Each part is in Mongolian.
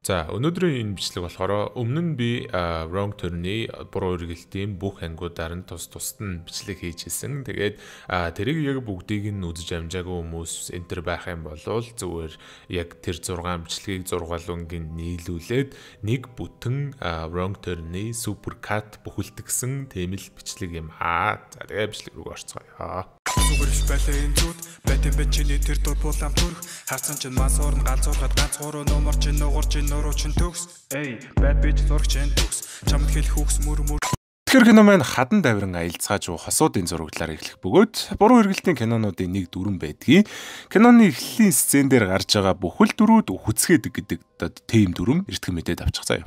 За өнөөдрийн энэ бичлэг болохоор өмнө нь би wrong turn-ы буруу эргэлтийн бүх ангиудаар нь тус тусад нь бичлэг хийжсэн. Тэгээд тэрийг яг бүгдийг нь үзэж амжаагүй хүмүүс энтер байх юм бол зүгээр яг тэр 6 бичлэгийг 6 лунгийн нийлүүлээд нэг бүтэн wrong turn-ы super cut бүхэлдгсэн тэмэл бичлэг юм аа. За тэгээд бичлэг рүү орцгоё зүгээр биш байлаа энэ зүуд байт юм бэ чиний тэр дур булам төрх харсан чин мас уурн галзуурхад ганц гуруу нумар чин нугар чин нуруу чин төгс. Эй, bad bitch зурагч энэ төгс. Чамд хэл хөөс мөр мөр Тэгэхээр кино маань хадан давиран аялцгааж уу хосуудын зураглаар эхлэх бөгөөд буруу эргэлтийн кинонуудын нэг дүрэн байдгийг киноны эхлэлийн сцен дээр гарч байгаа бүхэл дүрүүд үхцгээдэг гэдэг тийм дүрэн эртгэн мэдээд авчих заяа.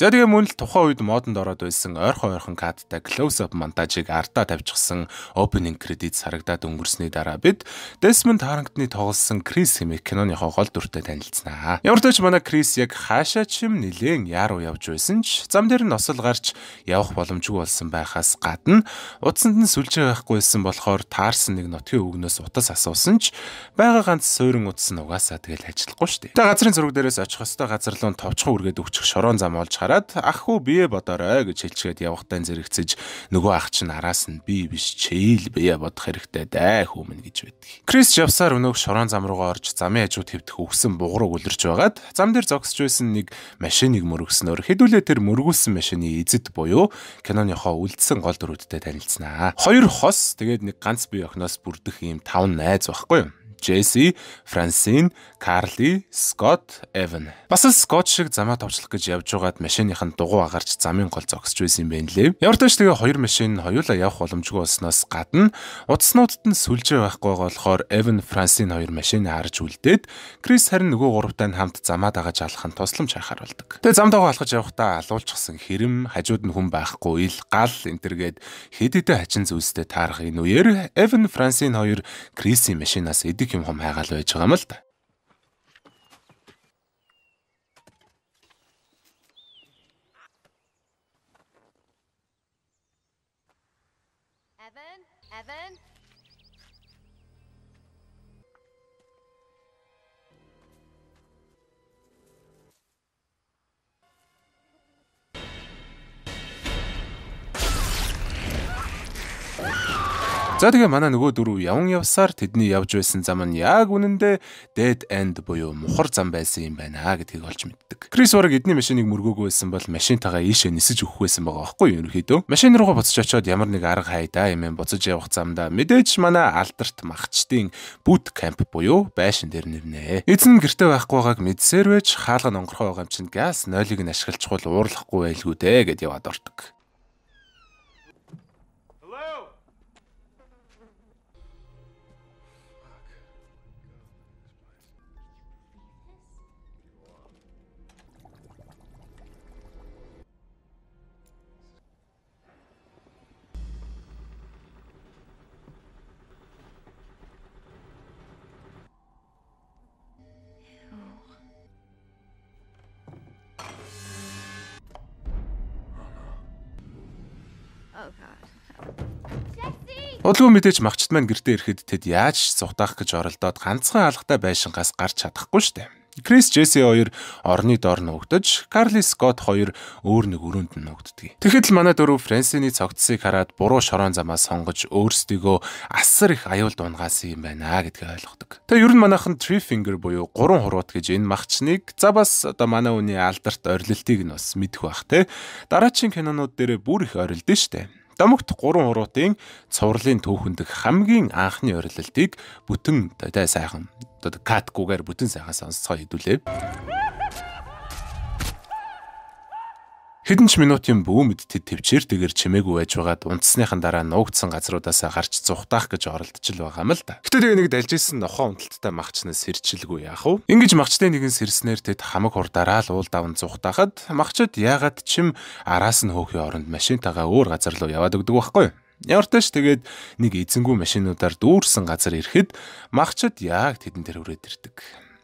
За тэгээ мөн л тухайн үед модонд ороод байсан ойрхон ойрхон каттай close up монтажийг ардаа тавьчихсан opening credits харагдаад өнгөрсний дараа бид Desmond Harrington-ы тоглосон Chris хэмээх киноныхоо гол дүртэй танилцнаа. Ямар ч тач манай Chris яг хаашаа ч юм нилээн яруу явж байсан ч зам дээр нь осол гарч явах боломжгүй болсон байхаас гадна утсанд нь сүлжээ байхгүйсэн болохоор таарсан нэг нотгийн өгнөөс утас асуусан ч байгаа ганц суурин утас нь угаасаа тэгэл ажиллахгүй шүү дээ. Тэгээ газрын зураг дээрээс очих хөстө газар руу товчхон үргээд өгчих шорон зам олж хараад гараад ах хүү бие бодорой гэж хэлчгээд явахтаа зэрэгцэж нөгөө ах чинь араас нь би биш чийл бие бодох хэрэгтэй даа хүү минь гэж байдаг. Крис Жавсаар өнөөх шорон зам руугаа орж замын хажуу твдэх өгсөн бугрууг үлэрч байгаад зам дээр зогсож байсан нэг машиныг мөргөснөөр хэдүүлээ тэр мөргүүлсэн машины эзэд буюу киноныхоо үлдсэн гол дүрүүдтэй танилцснаа. Хоёр хос тэгээд нэг ганц бие охиноос бүрдэх ийм таван найз байхгүй юу? Джесси, Франсин, Карли, Скот, Эвен. Бас л Скот шиг замаа товчлох гэж явж байгаад машиныхын дугуй агарч замын гол зогсож байсан юм байна лээ. Ямар ч тач тэгээ хоёр машин хоёулаа явах боломжгүй болсноос гадна утаснуудад нь сүлжээ байхгүй болохоор Эвен, Франсин хоёр машиныг харж үлдээд Крис харин нөгөө гуравтай нь хамт замаа дагаж алхахын тусламж анхааруулдаг. Тэгээ замдаа алхаж явахдаа алуулчихсан хэрэм, хажууд нь хүн байхгүй, ил, гал энтергээд хэд хэдэн хачин зүйлстэй таарах энэ үеэр Эвен, Франсин хоёр Крисийн машинаас идэх юм хум хайгаал байж байгаа юм л да. За тэгээ манай нөгөө дөрөв явн явсаар тэдний явж байсан зам нь яг үнэндээ dead end буюу мухар зам байсан юм байна гэдгийг олж мэддэг. Крис бараг эдний машиныг мөргөөгүй байсан бол машинтагаа ийшээ нисэж өгөх байсан байгаа байхгүй юу ерөнхийдөө. Машин руугаа буцаж очиод ямар нэг арга хайдаа юм юм буцаж явах замдаа мэдээж манай алдарт махчдын boot camp буюу байшин дээр нэрнэ. Эзэн нь гэртээ байхгүй байгааг мэдсээр байж хаалга нь онгорхоо байгаа юм чинь газ нойлыг нь ашиглаж чухал уурлахгүй байлгүй дээ гэд яваад ортог. Удалгүй oh, мэдээж магчт маань гэртээ ирэхэд тэд яаж цухтах гэж оролдоод ганцхан алхтай байшингаас гарч чадахгүй штэ. Крис Джесси хоёр орны дор нүгдэж, Карли Скот хоёр өөр нэг өрөөнд нь нүгддэг. Тэгэхэд л манай дөрөв Фрэнсиний цогцсыг хараад буруу шороон замаа сонгож өөрсдийгөө асар их аюул дуунгаас юм байна гэдгийг ойлгодог. Тэгээ ер нь манайхан Three Finger буюу гурван хуруут гэж энэ магчныг за бас одоо манай үний алдарт орилтыг нь бас мэдэх бах те. Дараачийн кинонууд дээр бүр их орилдэн штэ. Дамогт 3 уруудын цувралын түүхэнд хамгийн анхны орилолтыг бүтэн тэ сайхан одоо каткуугаар бүтэн сайхан сонсцоо хэдүүлээ. Хэдэн ч минутын бөөмөд тэд төвчээр тэгэр чимээгүй байж байгаад унтсныхан дараа нуугдсан газруудаас гарч зүхтаах гэж оролдож л байгаа юм л да. Гэтэ тэгээ нэг дальжсэн нохоо унталттай магчнаа сэрчилгүй яах вэ? Ингиж магчтай нэгэн сэрснээр тэд хамаг хурдараа л уул давн зүхтаахад магчд яагаад чим араас нь хөөхи оронд машинтагаа өөр газар руу яваад өгдөг байхгүй юу? Ямар ч тааш тэгээд нэг эзэнгүү машинуудаар дүүрсэн газар ирэхэд магчд яг тэдэн дээр өрөөд ирдэг.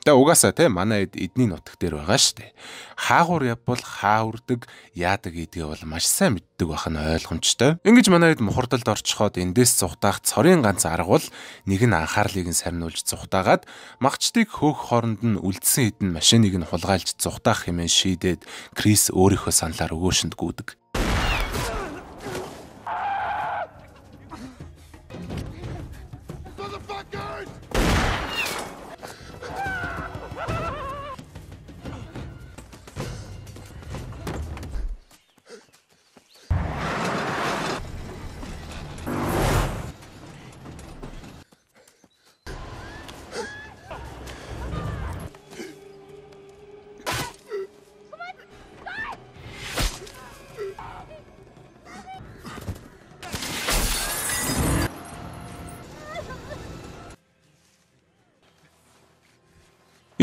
Тэ угаасаа те манай эд эдний нутаг дээр байгаа штэ. Хаагур явбал хааврдаг яадаг гэдгээ бол маш сайн мэддэг байх нь ойлгомжтой. Ингиж манай эд мухардалд орчхоод эндээс цухтаах цорын ганц арга бол нэг нь анхаарлыг нь сарниулж цухтаагаад магчдыг хөөх хооронд нь үлдсэн хэдэн машиныг нь хулгайлж цухтаах хэмээн шийдээд Крис өөрийнхөө саналаар өгөөшөнд гүдэг.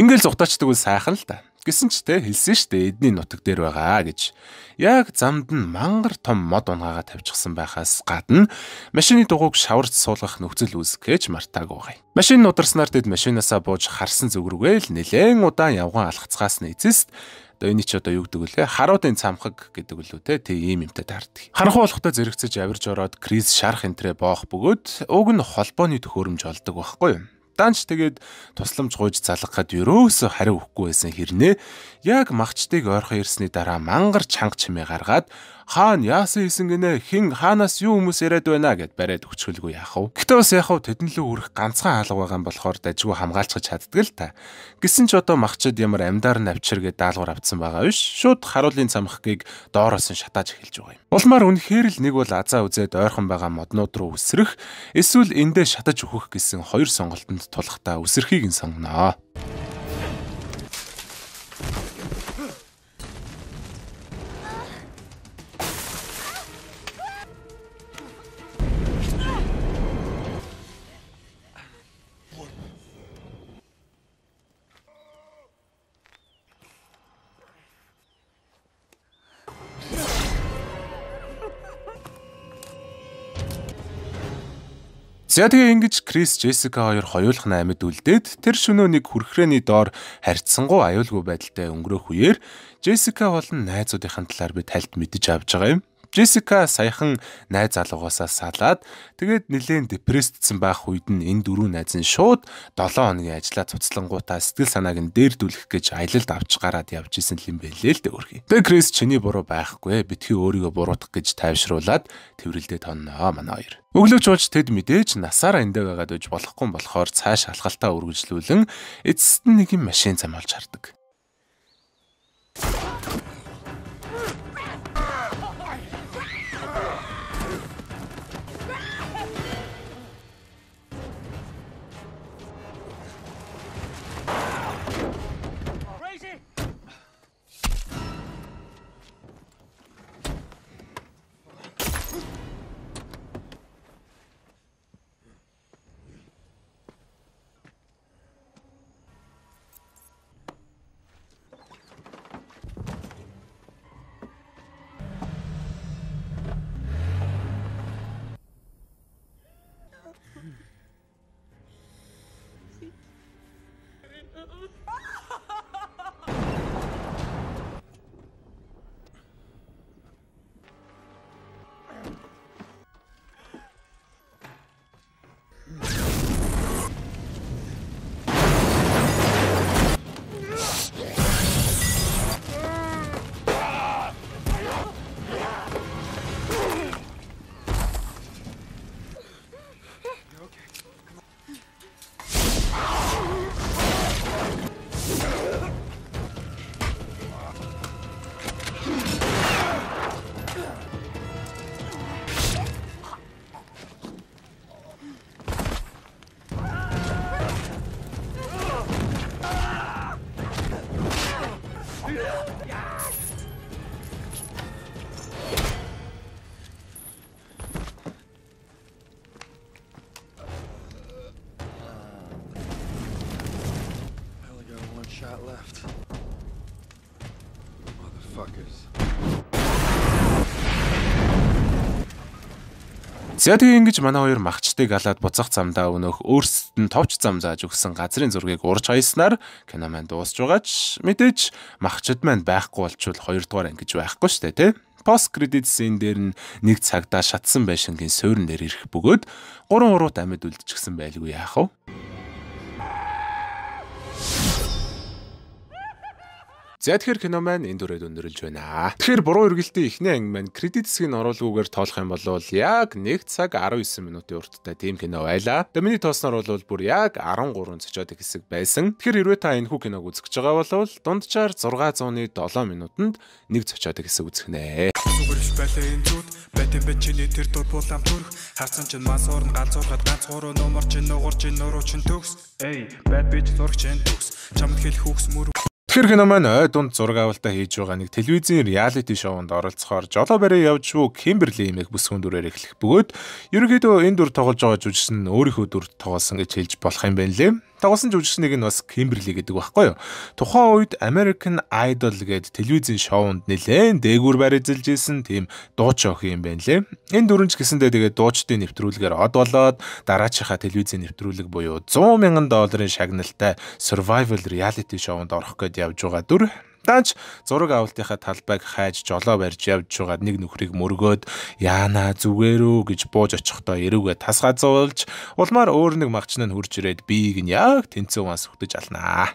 Ингээл зугатаачдаг үл сайхан л да. Гэсэн ч те хэлсэн штэ эдний нутаг дээр байгаа гэж. Яг замд нь мангар том мод унгаагаа тавьчихсан байхаас гадна машины дугуйг шаварч суулгах нөхцөл үүсгэж мартааг байгаа юм. Машин нударснаар дэд машинаасаа бууж харсан зүгрүүгээл нэлээд удаан явган алхацгаас нь эцэст одоо энэ ч одоо юу гэдэг үлээ харуудын цамхаг гэдэг үлээ те тэг ийм юмтай таардаг. Харанхуй болохдоо зэрэгцэж авирж ороод крис шарах энтрэ боох бөгөөд уг нь холбооны төхөөрөмж олдог байхгүй юу? удаанч тэгээд тусламж гуйж залгах гад ерөөсө хариу өгөхгүй байсан хэрнээ яг магчдыг ойрхон ирсний дараа мангар чанга чимээ гаргаад хаан яасан исэн гинэ хэн хаанаас юу хүмүүс яриад байна гэд бариад өчгөлгүй яах вэ? Гэтэ бас яах вэ? Тэдэн лөө үрэх ганцхан хаалга байгаа юм болохоор дажгүй хамгаалцгаж чаддаг л та. Гэсэн ч одоо магчд ямар амдаар навчир гэд даалгавар авцсан байгаа биш. Шууд харуулын цамхгийг доороос нь шатааж эхэлж байгаа юм. Улмаар үнэхээр л нэг бол азаа үзээд ойрхон байгаа моднууд руу үсрэх эсвэл эндээ шатаж өгөх гэсэн хоёр сонголтонд тулахтаа үсэрхийг нь сонгоноо. За тэгээ ингэж Крис Джессика хоёр хоёулах наймд үлдээд тэр шөнөө нэг хүрхрээний доор харьцсангуй аюулгүй байдалтай өнгөрөх үеэр Джессика болон найзуудынхаа талаар би тальд мэдэж авж байгаа юм. Джессика саяхан найз залуугаасаа салаад тэгээд нэлээд депресдсэн байх үед нь энэ дөрвөн найз нь шууд 7 хоногийн ажиллаа цуцлангуудаа сэтгэл санааг нь дээрдүүлэх гэж аялалд авч гараад явж исэн юм байлээ л дээ өөрхий. Тэгээд Крис чиний буруу байхгүй битгий өөрийгөө буруутгах гэж тайвшруулад тэрвэрлдэ тонноо манай хоёр. Өглөөч болж тэд мэдээж насаараа эндэ байгаад үж болохгүй болохоор цааш алхалтаа үргэлжлүүлэн эцэст нь нэг юм машин зам олж хардаг. За тэгээ ингэж манай хоёр махчдыг алаад буцах замдаа өнөх өөрсдөд нь товч зам зааж өгсөн газрын зургийг урж хаяснаар кино маань дуусж байгаа ч мэдээж махчд маань байхгүй болчвол хоёрдугаар ангиж байхгүй штэ тий. Пост кредит сцен дээр нь нэг цагдаа шатсан байшингийн суурин дээр ирэх бөгөөд гурван уруут амьд үлдчихсэн байлгүй яах вэ? За тэгэхээр кино маань энэ дүрэд өндөрлж байна. Тэгэхээр буруу эргэлтийн эхний анги маань кредит хэсгийг нь оруулгуугаар тоолох юм бол яг 1 цаг 19 минутын урттай тийм кино байлаа. Тэгээ миний тоосноор бол бүр яг 13 цочоод хэсэг байсан. Тэгэхээр хэрвээ та энэхүү киног үзэх гэж байгаа бол дунджаар 607 минутанд нэг цочоод хэсэг үзэх нэ. Сүгэрш байлаа энэ зүд бэтэн бэ чиний тэр дур булам төрх харсан чин мас орн галзуурхад ганц гуруу номор чин нугур чин нуруу чин төгс. Эй, байд бич зурагч энэ төгс. Чамд хэлэх үгс мөр Тэгэхэр кино маань ой дунд зураг авалтаа хийж байгаа нэг телевизийн реалити шоунд оролцохоор жолоо бараа явж шүү Кимберли имэх бүсгүн дүрээр эхлэх бөгөөд ерөөдөө энэ дүр тоглож байгаа жүжигч нь өөрийнхөө дүр тоглосон гэж хэлж болох юм байна лээ. Тоглосон жүжигчнэг нь бас Кимберли гэдэг байхгүй юу. Тухайн үед American Idol гээд телевизийн шоунд нэлээд дээгүүр барьцэлж исэн тийм дууч охи юм байна лээ. Энэ дөрөнч гэсэндээ тэгээд дуучдын нэвтрүүлгээр од болоод дараачийнхаа телевизийн нэвтрүүлэг буюу 100 сая долларын шагналтай survival reality шоунд орох гээд явж байгаа дүр Даанч зураг авалтынхаа талбайг хайж жолоо барьж явж байгаад нэг нүхрийг мөргөөд яана зүгээрүү гэж бууж очихдоо эрүүгээ тас газуулж улмаар өөр нэг магчин нь хурж ирээд биеийг нь яг тэнцэн унас хөтөж алнаа.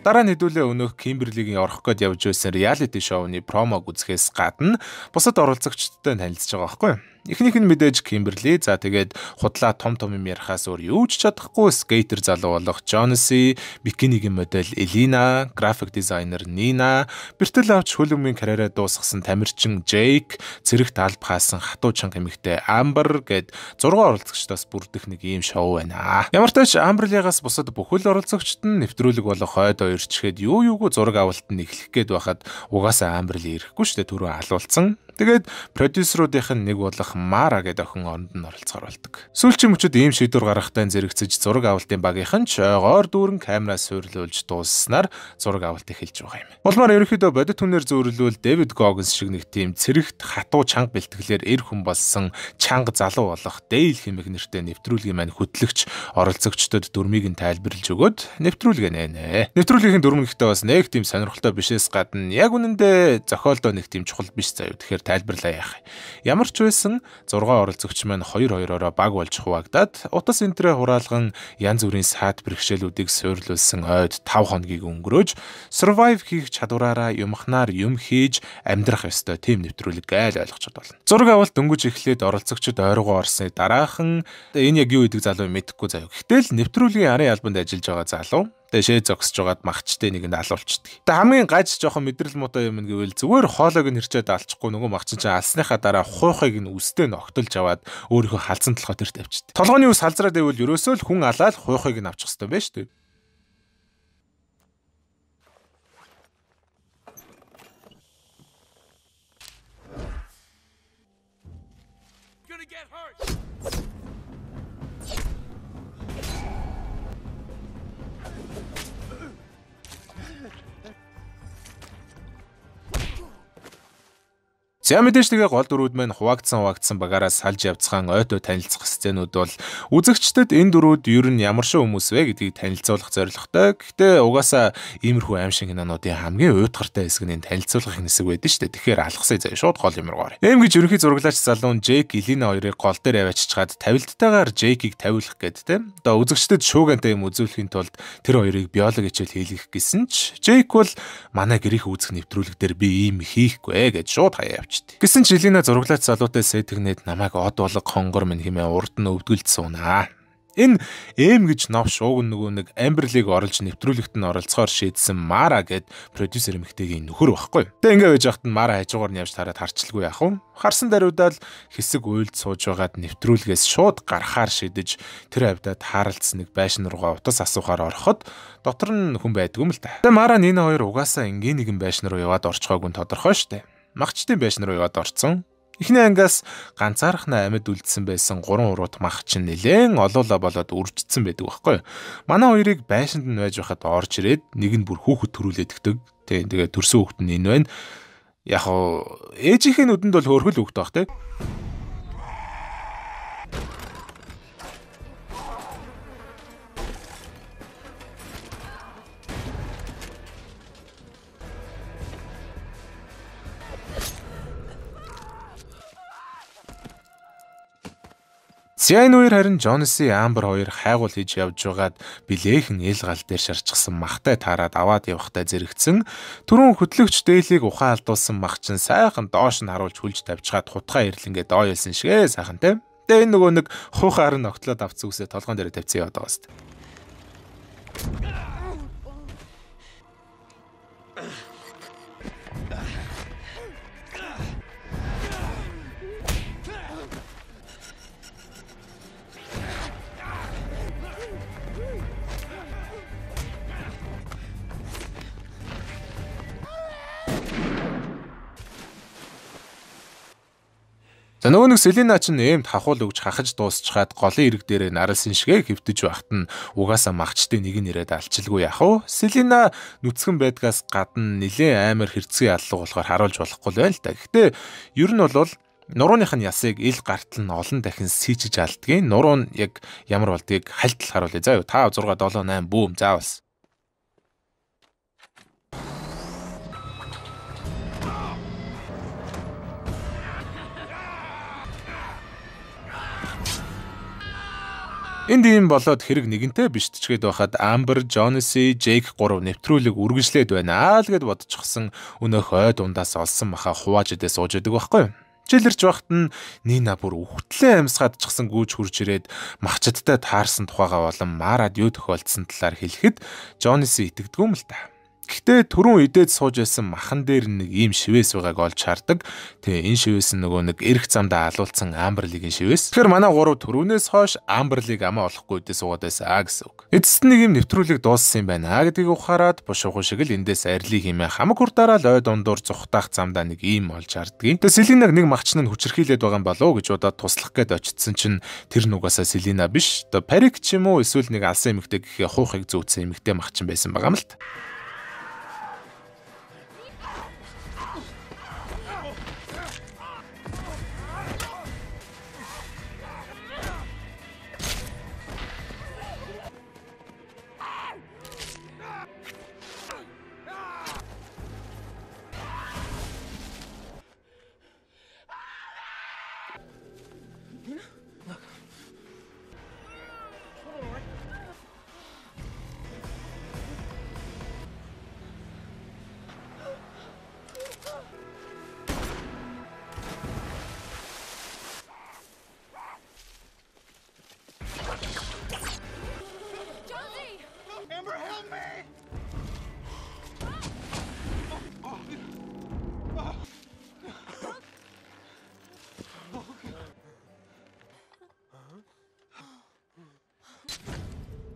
Дараа нэдүүлээ өнөөх Кимберлигийн орох гээд явж байсан реалити шоуны промог үзэхээс гадна бусад оролцогчдод танилцж байгаа байхгүй юу? Эхнийх нь мэдээж Кимберли. За тэгээд худлаа том том юм ярихаас өөр юу ч чадахгүй скейтер залуу болох Джонси, бикинигийн модель Элина, график дизайнер Нина, бэртэл авч хөлөмгийн карьераа дуусгасан тамирчин Джейк, цэрэгт алба хаасан хатуу чанга эмэгтэй Амбер гээд 6 оролцогчдоос бүрдэх нэг ийм шоу байна. Ямар ч тач Амберлигаас бусад бүхэл оролцогчд нь нэвтрүүлэг болох хойд ойрчгээд юу юугүй зураг авалт нь эхлэх гээд байхад угаасаа Амберли ирэхгүй шүү дээ түрүү алуулсан. Тэгээд продюсеруудын нэг болох Мара гэдэг охин оронд нь оролцохоор болдог. Сүүлчийн мөчөд ийм шийдвэр гаргахтай зэрэгцэж зураг авалтын багийнхан ч ойгоор э, дүүрэн камераа суйрлуулж дууссанаар зураг авалт эхэлж байгаа юм. Улмаар ерөнхийдөө бодит хүнээр зөвлөвөл Дэвид Гогенс шиг нэг тийм цэрэгт хатуу чанга бэлтгэлээр эр хүн болсон чанга залуу болох Дэйл хэмэх нэртэй нэвтрүүлгийн маань хөтлөгч оролцогчдод дүрмийг нь тайлбарлаж өгөөд нэвтрүүлгээ нээнэ. Нэвтрүүлгийн дүрм гэхдээ бас нэг тийм сонирхолтой бишээс гадна яг үнэндээ зохиолдоо нэг тийм чухал биш заяа. Тэгэхээр тайлбарлаа яах. Ямар ч байсан 6 оролцогч маань 2-2-ороо баг болж хуваагдаад утас энтрэ хураалган янз бүрийн саад бэрхшээлүүдийг суйрлуулсан ойд 5 хоногийг өнгөрөөж survive хийх чадвараараа юмхнаар юм хийж амьдрах ёстой тим нэвтрүүлэг айл ойлгочод болно. Зураг авалт дөнгөж эхлээд оролцогчд ойрогоо орсны дараахан энэ яг юу гэдэг залуу мэдэхгүй заяа. Гэтэл нэвтрүүлгийн арын албанд ажиллаж байгаа залуу шээ зогсож байгаад магчтай нэг нь алуулчдаг. Тэгээ хамгийн гаж жоохон мэдрэл муутай юм гэвэл зүгээр хоолойг нь хэрчээд алчихгүй нөгөө магчин чинь алсныхаа дараа хуухыг нь үстэй нь огтолж аваад өөрийнхөө халзан толгой төр тавьчихдаг. Толгойн ус халзраад байвал ерөөсөө л хүн алаад хуухыг нь авчих хэвээр байна шүү дээ. За мэдээж тэгээ гол дөрүүд маань хуваагдсан хуваагдсан багаараа салж явцхан ойтой танилцах сценүүд бол үзэгчдэд энэ дөрүүд ер нь ямар шиг хүмүүс вэ гэдгийг танилцуулах зорилготой. Гэхдээ угаасаа иймэрхүү аимшиг кинонуудын хамгийн уйтгартай хэсэг нь танилцуулах хэсэг байдаг шүү дээ. Тэгэхээр алхсаа заа шууд гол юм гоорь. Эм гэж ерөнхий зураглаач залуун Джейк Илина хоёрыг гол дээр авааччихад тавилттайгаар Джейкийг тавиулах гээд тэ. Одоо үзэгчдэд шуугантай юм үзүүлэхийн тулд тэр хоёрыг биологи хичээл хийлгэх гэсэн ч Джейк бол манай гэрийн үзэх нэвтрүүлэг дээр би ийм хийхгүй ээ гэж шууд хаяа явчих өгчтэй. Гэсэн ч Элина зураглаач залуутай сэтгэгнээд намайг од болго хонгор минь хэмээн урд нь өвдгөлд суунаа. Энэ эм гэж нов шууг нөгөө нэг Амберлиг оролж нэвтрүүлэгт нь оролцохоор шийдсэн Мара гэд продюсер эмэгтэйгийн нөхөр байхгүй. Тэ ингээ байж хахад нь Мара хажуугаар нь явж тараад харчилгүй яах вэ? Харсан даруйдаал хэсэг уйлд сууж байгаад нэвтрүүлгээс шууд гарахаар шидэж тэр хавдаа тааралцсан нэг байшин руугаа утас асуухаар ороход дотор нь хүн байдгүй юм л та. Тэ Мара нь энэ хоёр угаасаа ингийн нэгэн байшин руу яваад орчихоог нь тодорхой штэ магчтын байшин руу яваад орцсон. Эхний ангаас ганцаархнаа амьд үлдсэн байсан гурван урууд магч нь нэлээн олоола болоод үржижсэн байдаг байхгүй юу. Манай хоёрыг байшинд нь байж байхад орж ирээд нэг нь бүр хүүхэд төрүүлээдгдэг. Тэг. Тэгээ төрсөн хүүхэд нь энэ байна. Яг ээжийнхээ нүдэнд бол хөөрхөл хүүхэд баг те. Цяйн хоёр харин Джонси Амбер хоёр хайгуул хийж явж байгаад билээхэн ил гал дээр шарчсан махтай таарад аваад явахтай зэрэгцэн түрүүн хөтлөгч дээлийг ухаан алдуулсан мах чинь сайхан доош нь харуулж хүлж тавьчихад хутгаа ирлэнгээ дооёлсон шигэ сайхан те. Тэгээ нөгөө нэг хуухаар нь огтлоод авц зүгсээ толгоон дээр тавьчихсан яваад байгаа хэвээр. За нөгөө нэг Селена ч нэмт хахуул өгж хахаж дуусчихад голын ирэг дээрээ наралсан шигэ хөвтөж байхад нь угаасаа магчтай нэг нь ирээд алчилгүй яах вэ? Селена нүцгэн байдгаас гадна нилээн амар хэрцгий аллах болохоор харуулж болохгүй байл та. Гэхдээ ер нь бол Нурууных нь ясыг ил гартал нь олон дахин сийчж алдгийн. Нуруу нь яг ямар болдгийг хальтал харуулъя. За юу та 6 7 8 бөөм заавалс. Энд ийм болоод хэрэг нэгэнтэй биштгэж байхад Амбер, Джонси, Джейк гурав нэвтрүүлэг үргэлжлээд байна аа л гэд бодчихсон өнөөх ойд ундаас олсон маха хувааж идэ сууж идэг байхгүй юу? Жилэрч байхад нь Нина бүр үхтлээ амсгаадчихсан гүүж хурж ирээд махчдтай таарсан тухайга болон марад юу тохиолдсон талаар хэлэхэд Джонси итгэдэггүй юм л та. Гэхдээ түрүүн идээд сууж байсан махан дээр нэг ийм шивээс байгааг олж хардаг. Тэгээ энэ шивээс нь нөгөө нэг эрэх замдаа алуулсан амбрлигийн шивээс. Тэгэхээр манай гурав түрүүнээс хойш амбрлиг амаа олохгүй идээд суугаад байсан аа гэсэн үг. Эцэст нь нэг юм нэвтрүүлэг дууссан юм байна гэдгийг ухаарад бушуухан шиг л эндээс арилыг хэмээ хамаг хурдаараа л ой дондуур зүхтаах замдаа нэг ийм олж хардгийг. Тэгээ Селинаг нэг магчин нь хүчрхийлээд байгаа юм болов гэж удаад туслах гээд очтсон чинь тэр нугасаа Селина биш. Одоо Парик ч юм уу эсвэл нэг алсан эмэгтэй гэхээ хуухыг зөөцсөн эмэгтэй магчин байсан байгаа юм л та.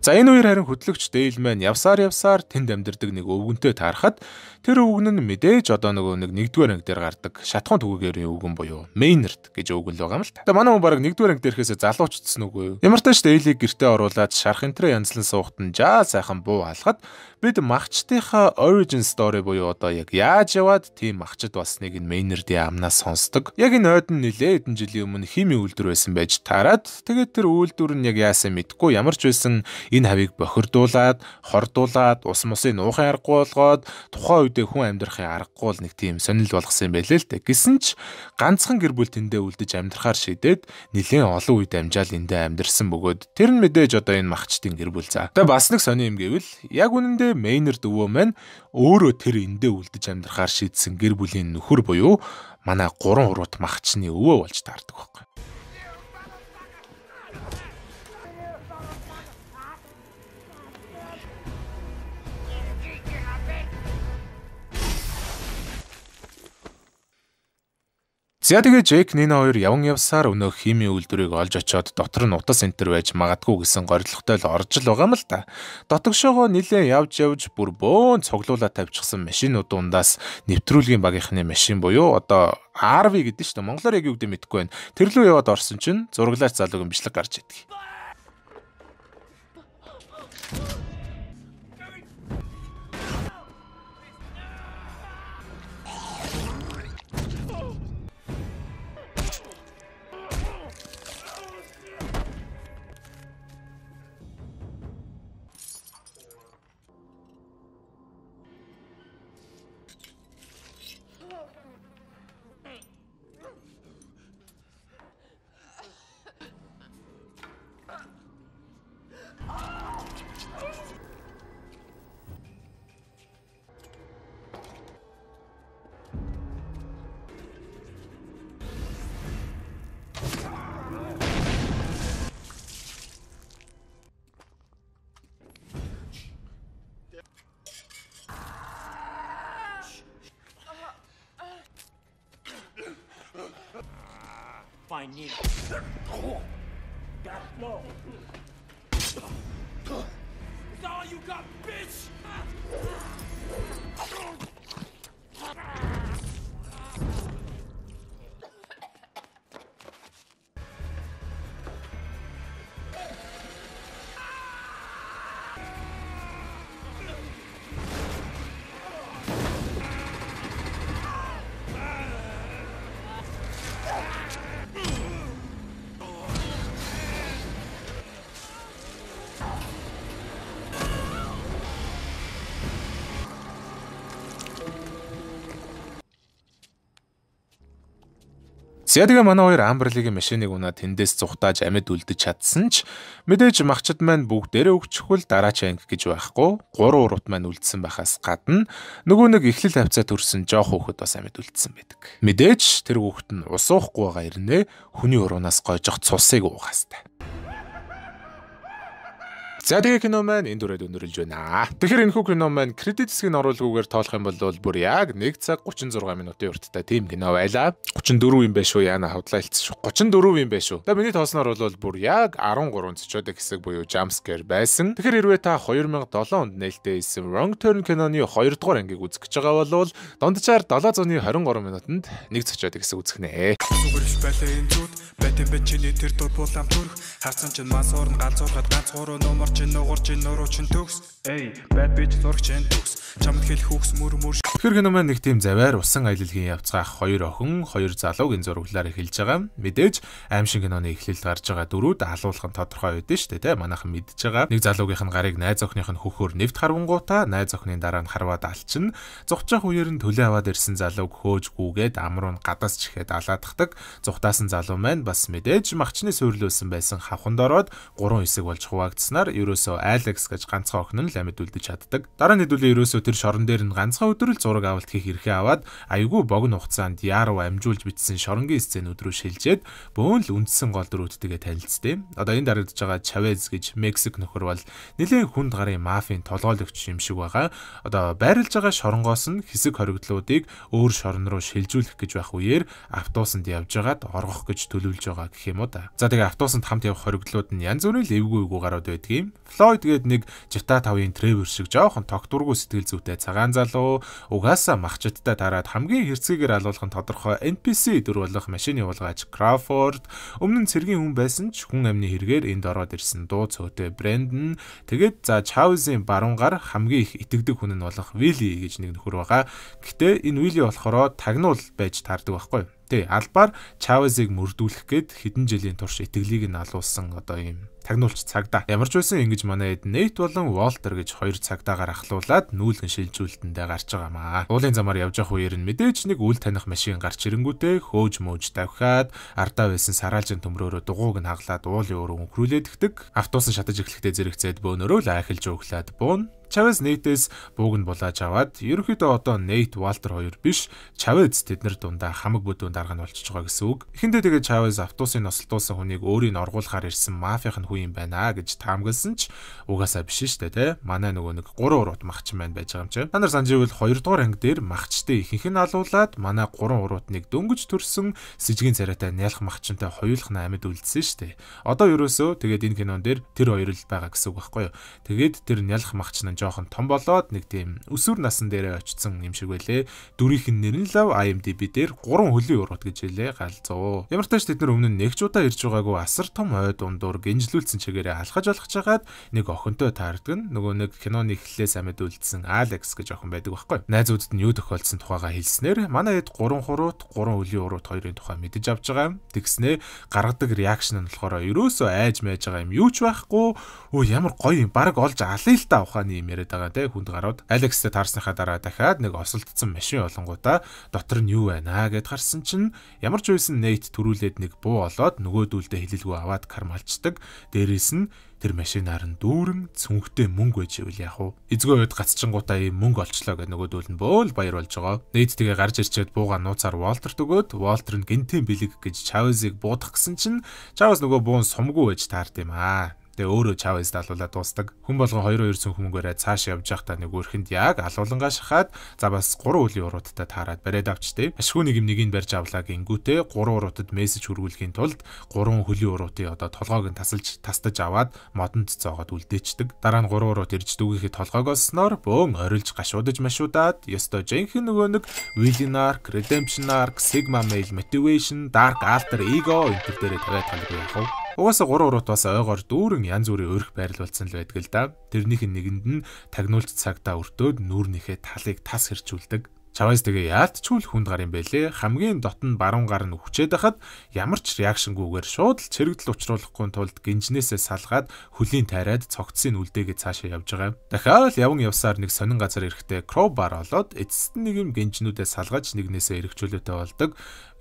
За энэ үеэр харин хөтлөгч Дейл маань явсаар явсаар тэнд амьдардаг нэг өвгөнтэй таарахад Тэр өвгөн нь мэдээж одоо нөгөө нэг нэгдүгээр анги дээр гардаг шатхан түгээгээрийн өвгөн буюу Мейнерт гэж өвгөл байгаа юм л та. Тэгээ манай хүн баг нэгдүгээр анги дээрхээс залуучдсан үгүй юу? Ямар ч тааш Эйлиг гэртээ оруулаад шарх энтрэ янзлан суухт нь жаа сайхан буу алхад бид магчтынхаа origin story буюу одоо яг яаж яваад тийм магчд болсныг нь Мейнердийн амнаас сонсдог. Яг энэ ойд нь нэлээд хэдэн жилийн өмнө хими үйлдвэр байсан байж тараад тэгээд тэр үйлдвэр нь яг яасан мэдгүй ямар ч байсан энэ хавийг бохирдуулаад, хордуулаад, ус мусын уухын аргагүй болгоод тухайн үедээ хүн амьдрахын аргагүй л нэг тийм сонирхол болгосон юм байлээ л дээ. Гэсэн ч ганцхан гэр бүл тэндээ үлдэж амьдрахаар шийдээд нэлээд олон үед амжаал эндээ амьдрсан бөгөөд тэр нь мэдээж одоо энэ махчтын гэр бүл за. Тэгээ бас нэг сони юм гэвэл яг үнэндээ Мейнер дөвөө маань өөрөө тэр эндээ үлдэж амьдрахаар шийдсэн гэр бүлийн нөхөр буюу манай гурван хуруут махчны өвөө болж таардаг За тэгээ Джейк Нина хоёр яван явсаар өнөө хими үйлдвэрийг олж очоод дотор нь утас энтер байж магадгүй гэсэн горилготой л орж л байгаа юм л та. Дотогшоогоо нилээ явж явж бүр бөөн цуглуулаа тавьчихсан машинууд дундаас нэвтрүүлгийн багийнхны машин буюу одоо RV гэдэг нь шүү дээ. Монголоор яг юу гэдэг мэдэхгүй байна. Тэр лөө яваад орсон чинь зураглаач залуугийн бичлэг гарч идэг. my knee. Got no. It's all you got, bitch! За тэгээ манай хоёр амбралигийн машиныг унаа тэндээс цухтааж амьд үлдэж чадсан ч мэдээж махчид маань бүгдээрээ өгчихвөл дараач анги гэж байхгүй. Гурван урут маань үлдсэн байхаас гадна нөгөө нэг эхлэл хавцаа төрсэн жоох хүүхэд бас амьд үлдсэн байдаг. Мэдээж тэр хүүхэд нь ус уухгүй байгаа ирнэ. Хүний уруунаас гойжох цусыг уугаастай. За тэгээ кино маань энэ дүрээд өндөрлж байна. Тэгэхээр энэ хүү кино маань кредит хэсгийг оруулгуугаар тоолох юм бол бүр яг 1 цаг 36 минутын урттай тийм кино байлаа. 34 юм байшгүй яана хавдлаа хэлчихв. 34 юм байшгүй. Тэгээ миний тоосноор бол бүр яг 13 цочоод хэсэг буюу jump scare байсан. Тэгэхээр хэрвээ та 2007 онд нээлттэй хийсэн Wrong Turn киноны 2 дугаар ангийг үзэх гэж байгаа бол дондчаар 7 зууны 23 минутанд нэг цочоод хэсэг үзэх нэ. Зүгээр ш байлаа энэ зүд Бэтэн бэ чиний тэр дур булам төрх Харсан чин мас орн галзуурхад ганц гуру нумар чин нугар чин нуруу чин төгс Эй байд бич зург чин төгс Чамд хэл хүүхс мөр мөр Тэгэхэр кино маань нэг тийм завар усан аялалгийн явцгаах хоёр охин хоёр залуугийн зураглаар эхэлж байгаа мэдээж аимшиг киноны эхлэлд гарч байгаа дөрүүд алуулах нь тодорхой байд нь шүү дээ те манайхан мэдж байгаа нэг залуугийнх нь гарыг найз охиных нь хөхөөр нэвт харвангуудаа найз охины дараа нь харваад алчин зугчих үеэр нь төлөө аваад ирсэн залууг хөөж гүүгээд амруу нь гадаас чихээд алаадахдаг зугтаасан залуу маань бас мэдээж магчны суйрлуусан байсан хавханд ороод 3 хэсэг болж хуваагдсанаар ерөөсөө Алекс гэж ганцхан охин нь л амьд үлдэж чаддаг. Дараа нь хэдүүлээ ерөөсөө тэр шорон дээр нь ганцхан өдрөл зураг авалт хийх эрхээ аваад айгүй богино хугацаанд Яруу амжуулж битсэн шоронгийн сценүүд рүү шилжээд бөөн л үндсэн гол дөрүүдтэйгээ танилцдээ. Одоо энэ дарагдж байгаа Чавез гэж Мексик нөхөр бол нэлээд хүнд гарын мафийн толгойлогч юм шиг байгаа. Одоо байрлж байгаа шоронгоос нь хэсэг хоригдлуудыг өөр шорон руу шилжүүлэх гэж байх үеэр автобусанд явжгаад оргох гэж төлөвлөж нөлөөлж байгаа гэх юм уу да. За тэгээ автобусанд хамт явах хоригдлууд нь янз бүрийн л эвгүй эвгүй гарууд байдгийм. Флойд гээд нэг жита 5-ын Тревер шиг жоохон тогтургүй сэтгэл зүйтэй цагаан залуу угаасаа махчдтай дараад хамгийн хэрцгийгээр алуулах нь тодорхой NPC дүр болох машин явуулгаач Crawford өмнө нь цэргийн хүн байсан ч хүн амны хэрэгээр энд ороод ирсэн дуу цөөтэй Brandon тэгээд за Chavez-ийн баруунгаар хамгийн их итгэдэг хүн нь болох Willie гэж нэг нөхөр байгаа. Гэтэ энэ Willie болохоро тагнуул байж таардаг байхгүй юу? Тий, албаар Чавесыг мөрдүүлэх гээд хэдэн жилийн турш итгэлийг нь алуулсан одоо юм тагнуулч цагдаа. Ямар ч байсан ингэж манай эд Нейт болон Волтер гэж хоёр цагдаагаар ахлуулад нүүлгэн шилжүүлтэндээ гарч байгаамаа. Уулын замаар явж явах үеэр нь мэдээж нэг үл таних машин гарч ирэнгүүтээ хөөж мөөж давхиад ардаа байсан сараалжин төмрөөрөө дугууг нь хаглаад уулын өөрө өнхрүүлээд гдэг. Автобус шатаж эхлэхдээ зэрэгцээд бөөнөрөө л айхилж өглөөд буун. Чавес Нейтэс бууг нь булааж аваад ерөөхдөө одоо Нейт Валтер хоёр биш Чавес тэднэр дундаа хамаг бүдүүн дарга нь болчихж байгаа гэсэн үг. Эхэндээ тэгээд Чавес автобусын носолтуулсан хүнийг өөрийг оргуулахаар ирсэн мафийн хүү юм байна гэж таамагласан ч угаасаа биш шүү дээ те. Манай нөгөө нэг 3 урууд махчин байна байж байгаа юм чи. Та нар санаж ивэл 2 дугаар анги дээр махчтай ихэнх нь алуулаад манай 3 уруудныг дөнгөж төрсөн сэжгийн царайтай нялх махчинтай хоёулах наймд үлдсэн шүү дээ. Одоо ерөөсөө тэгээд энэ кинон дээр тэр хоёр л байгаа гэсэн үг байхгүй юу. Тэгээд тэр нялх махчин жоохон том болоод нэг тийм өсвөр насн дээрээ очсон юм шиг байлээ. Дүрийнх нь нэр нь лав IMDb дээр 3 хөлийн ургууд гэж хэлээ галзуу. Ямар ч тач тэд нар өмнө нэг ч удаа ирж байгаагүй асар том ой дундуур гинжлүүлсэн чигээрээ халахаж олгож хагаад нэг охинтой таардаг нь нөгөө нэг киноны эхлээс амьд үлдсэн Алекс гэж охин байдаг байхгүй. Найзуудад нь юу тохиолдсон тухайгаа хэлснээр манай хэд 3 хурууд, 3 хөлийн урууд хоёрын тухай мэдэж авч байгаа юм. Тэгснээ гаргадаг реакшн нь болохоор ерөөсөө айж мэж байгаа юм юу ч байхгүй. Өө ямар гоё юм. Бараг олж алын л та ухааны юм юм яриад байгаа те хүнд гарууд Алекстэй таарсныхаа дараа дахиад нэг осолдсон машин олонгуудаа дотор нь юу байна гэд гарсан чинь ямар ч үйсэн Нейт төрүүлээд нэг буу олоод нөгөөдүүлдэ хэлэлгүй аваад кармалчдаг дээрээс нь тэр машинаар нь дүүрэн цүнхтэй мөнгө өгч ивэл яах вэ? Эзгүй үед гацчингуудаа ийм мөнгө олчлоо гэх нөгөөдөл нь бөөл баяр болж байгаа. Нейт тэгээ гарч ирчээд бууга нууцаар Волтерт өгөөд Волтер нь гинтэн бэлэг гэж Чавезыг буудах гэсэн чинь Чавез нөгөө буун сумгүй байж таард юм аа. Тэгээ өөрөө Чавес алуулаад дуусдаг. Хүн болгон 2-2 цэн хүмүүгээрээ цааш явж байхдаа нэг өрхөнд яг алуулангаа шахаад за бас 3 үлийн уруудтай таарад бариад авчтэй. Ашгүй нэг юм нэгийг барьж авлаа гингүүтээ 3 уруудад мессеж хөрвүүлэхийн тулд 3 хөлийн уруудын одоо толгойг нь тасалж тастаж аваад модонд цоогоод үлдээчдэг. Дараа нь 3 урууд ирж дүүгээхэд толгойг олсноор бөөн орилж гашуудаж машуудаад ёстой жинхэнэ нөгөө нэг Willionar, Redemption Arc, Sigma Male Motivation, Dark Alter Ego энэ төр дээрээ тавиад байгаа юм яах вэ? Угаасаа 3 урууд бас ойгоор дүүрэн янз бүрийн өөрх байрал болсон л байдаг л да. Тэрнийх нь нэгэнд нь тагнуулт цагтаа өртөөд нүүрнийхээ талыг тас хэрчүүлдэг. Чавес тэгээ яалтчгүй л хүнд гар юм байлээ. Хамгийн дотн баруун гар нь өвчээд хахад ямар ч реакшнгүйгээр шууд л чэрэгдэл учруулахгүй тулд гинжнээсээ салгаад хөлийн тайраад цогцсыг үлдээгээ цаашаа явж байгаа. Дахиад явн явсаар нэг сонин газар эрэхтэй кробар олоод эцэст нь нэг юм гинжнүүдэд салгаж нэгнээсээ эргчүүлээтэй болдог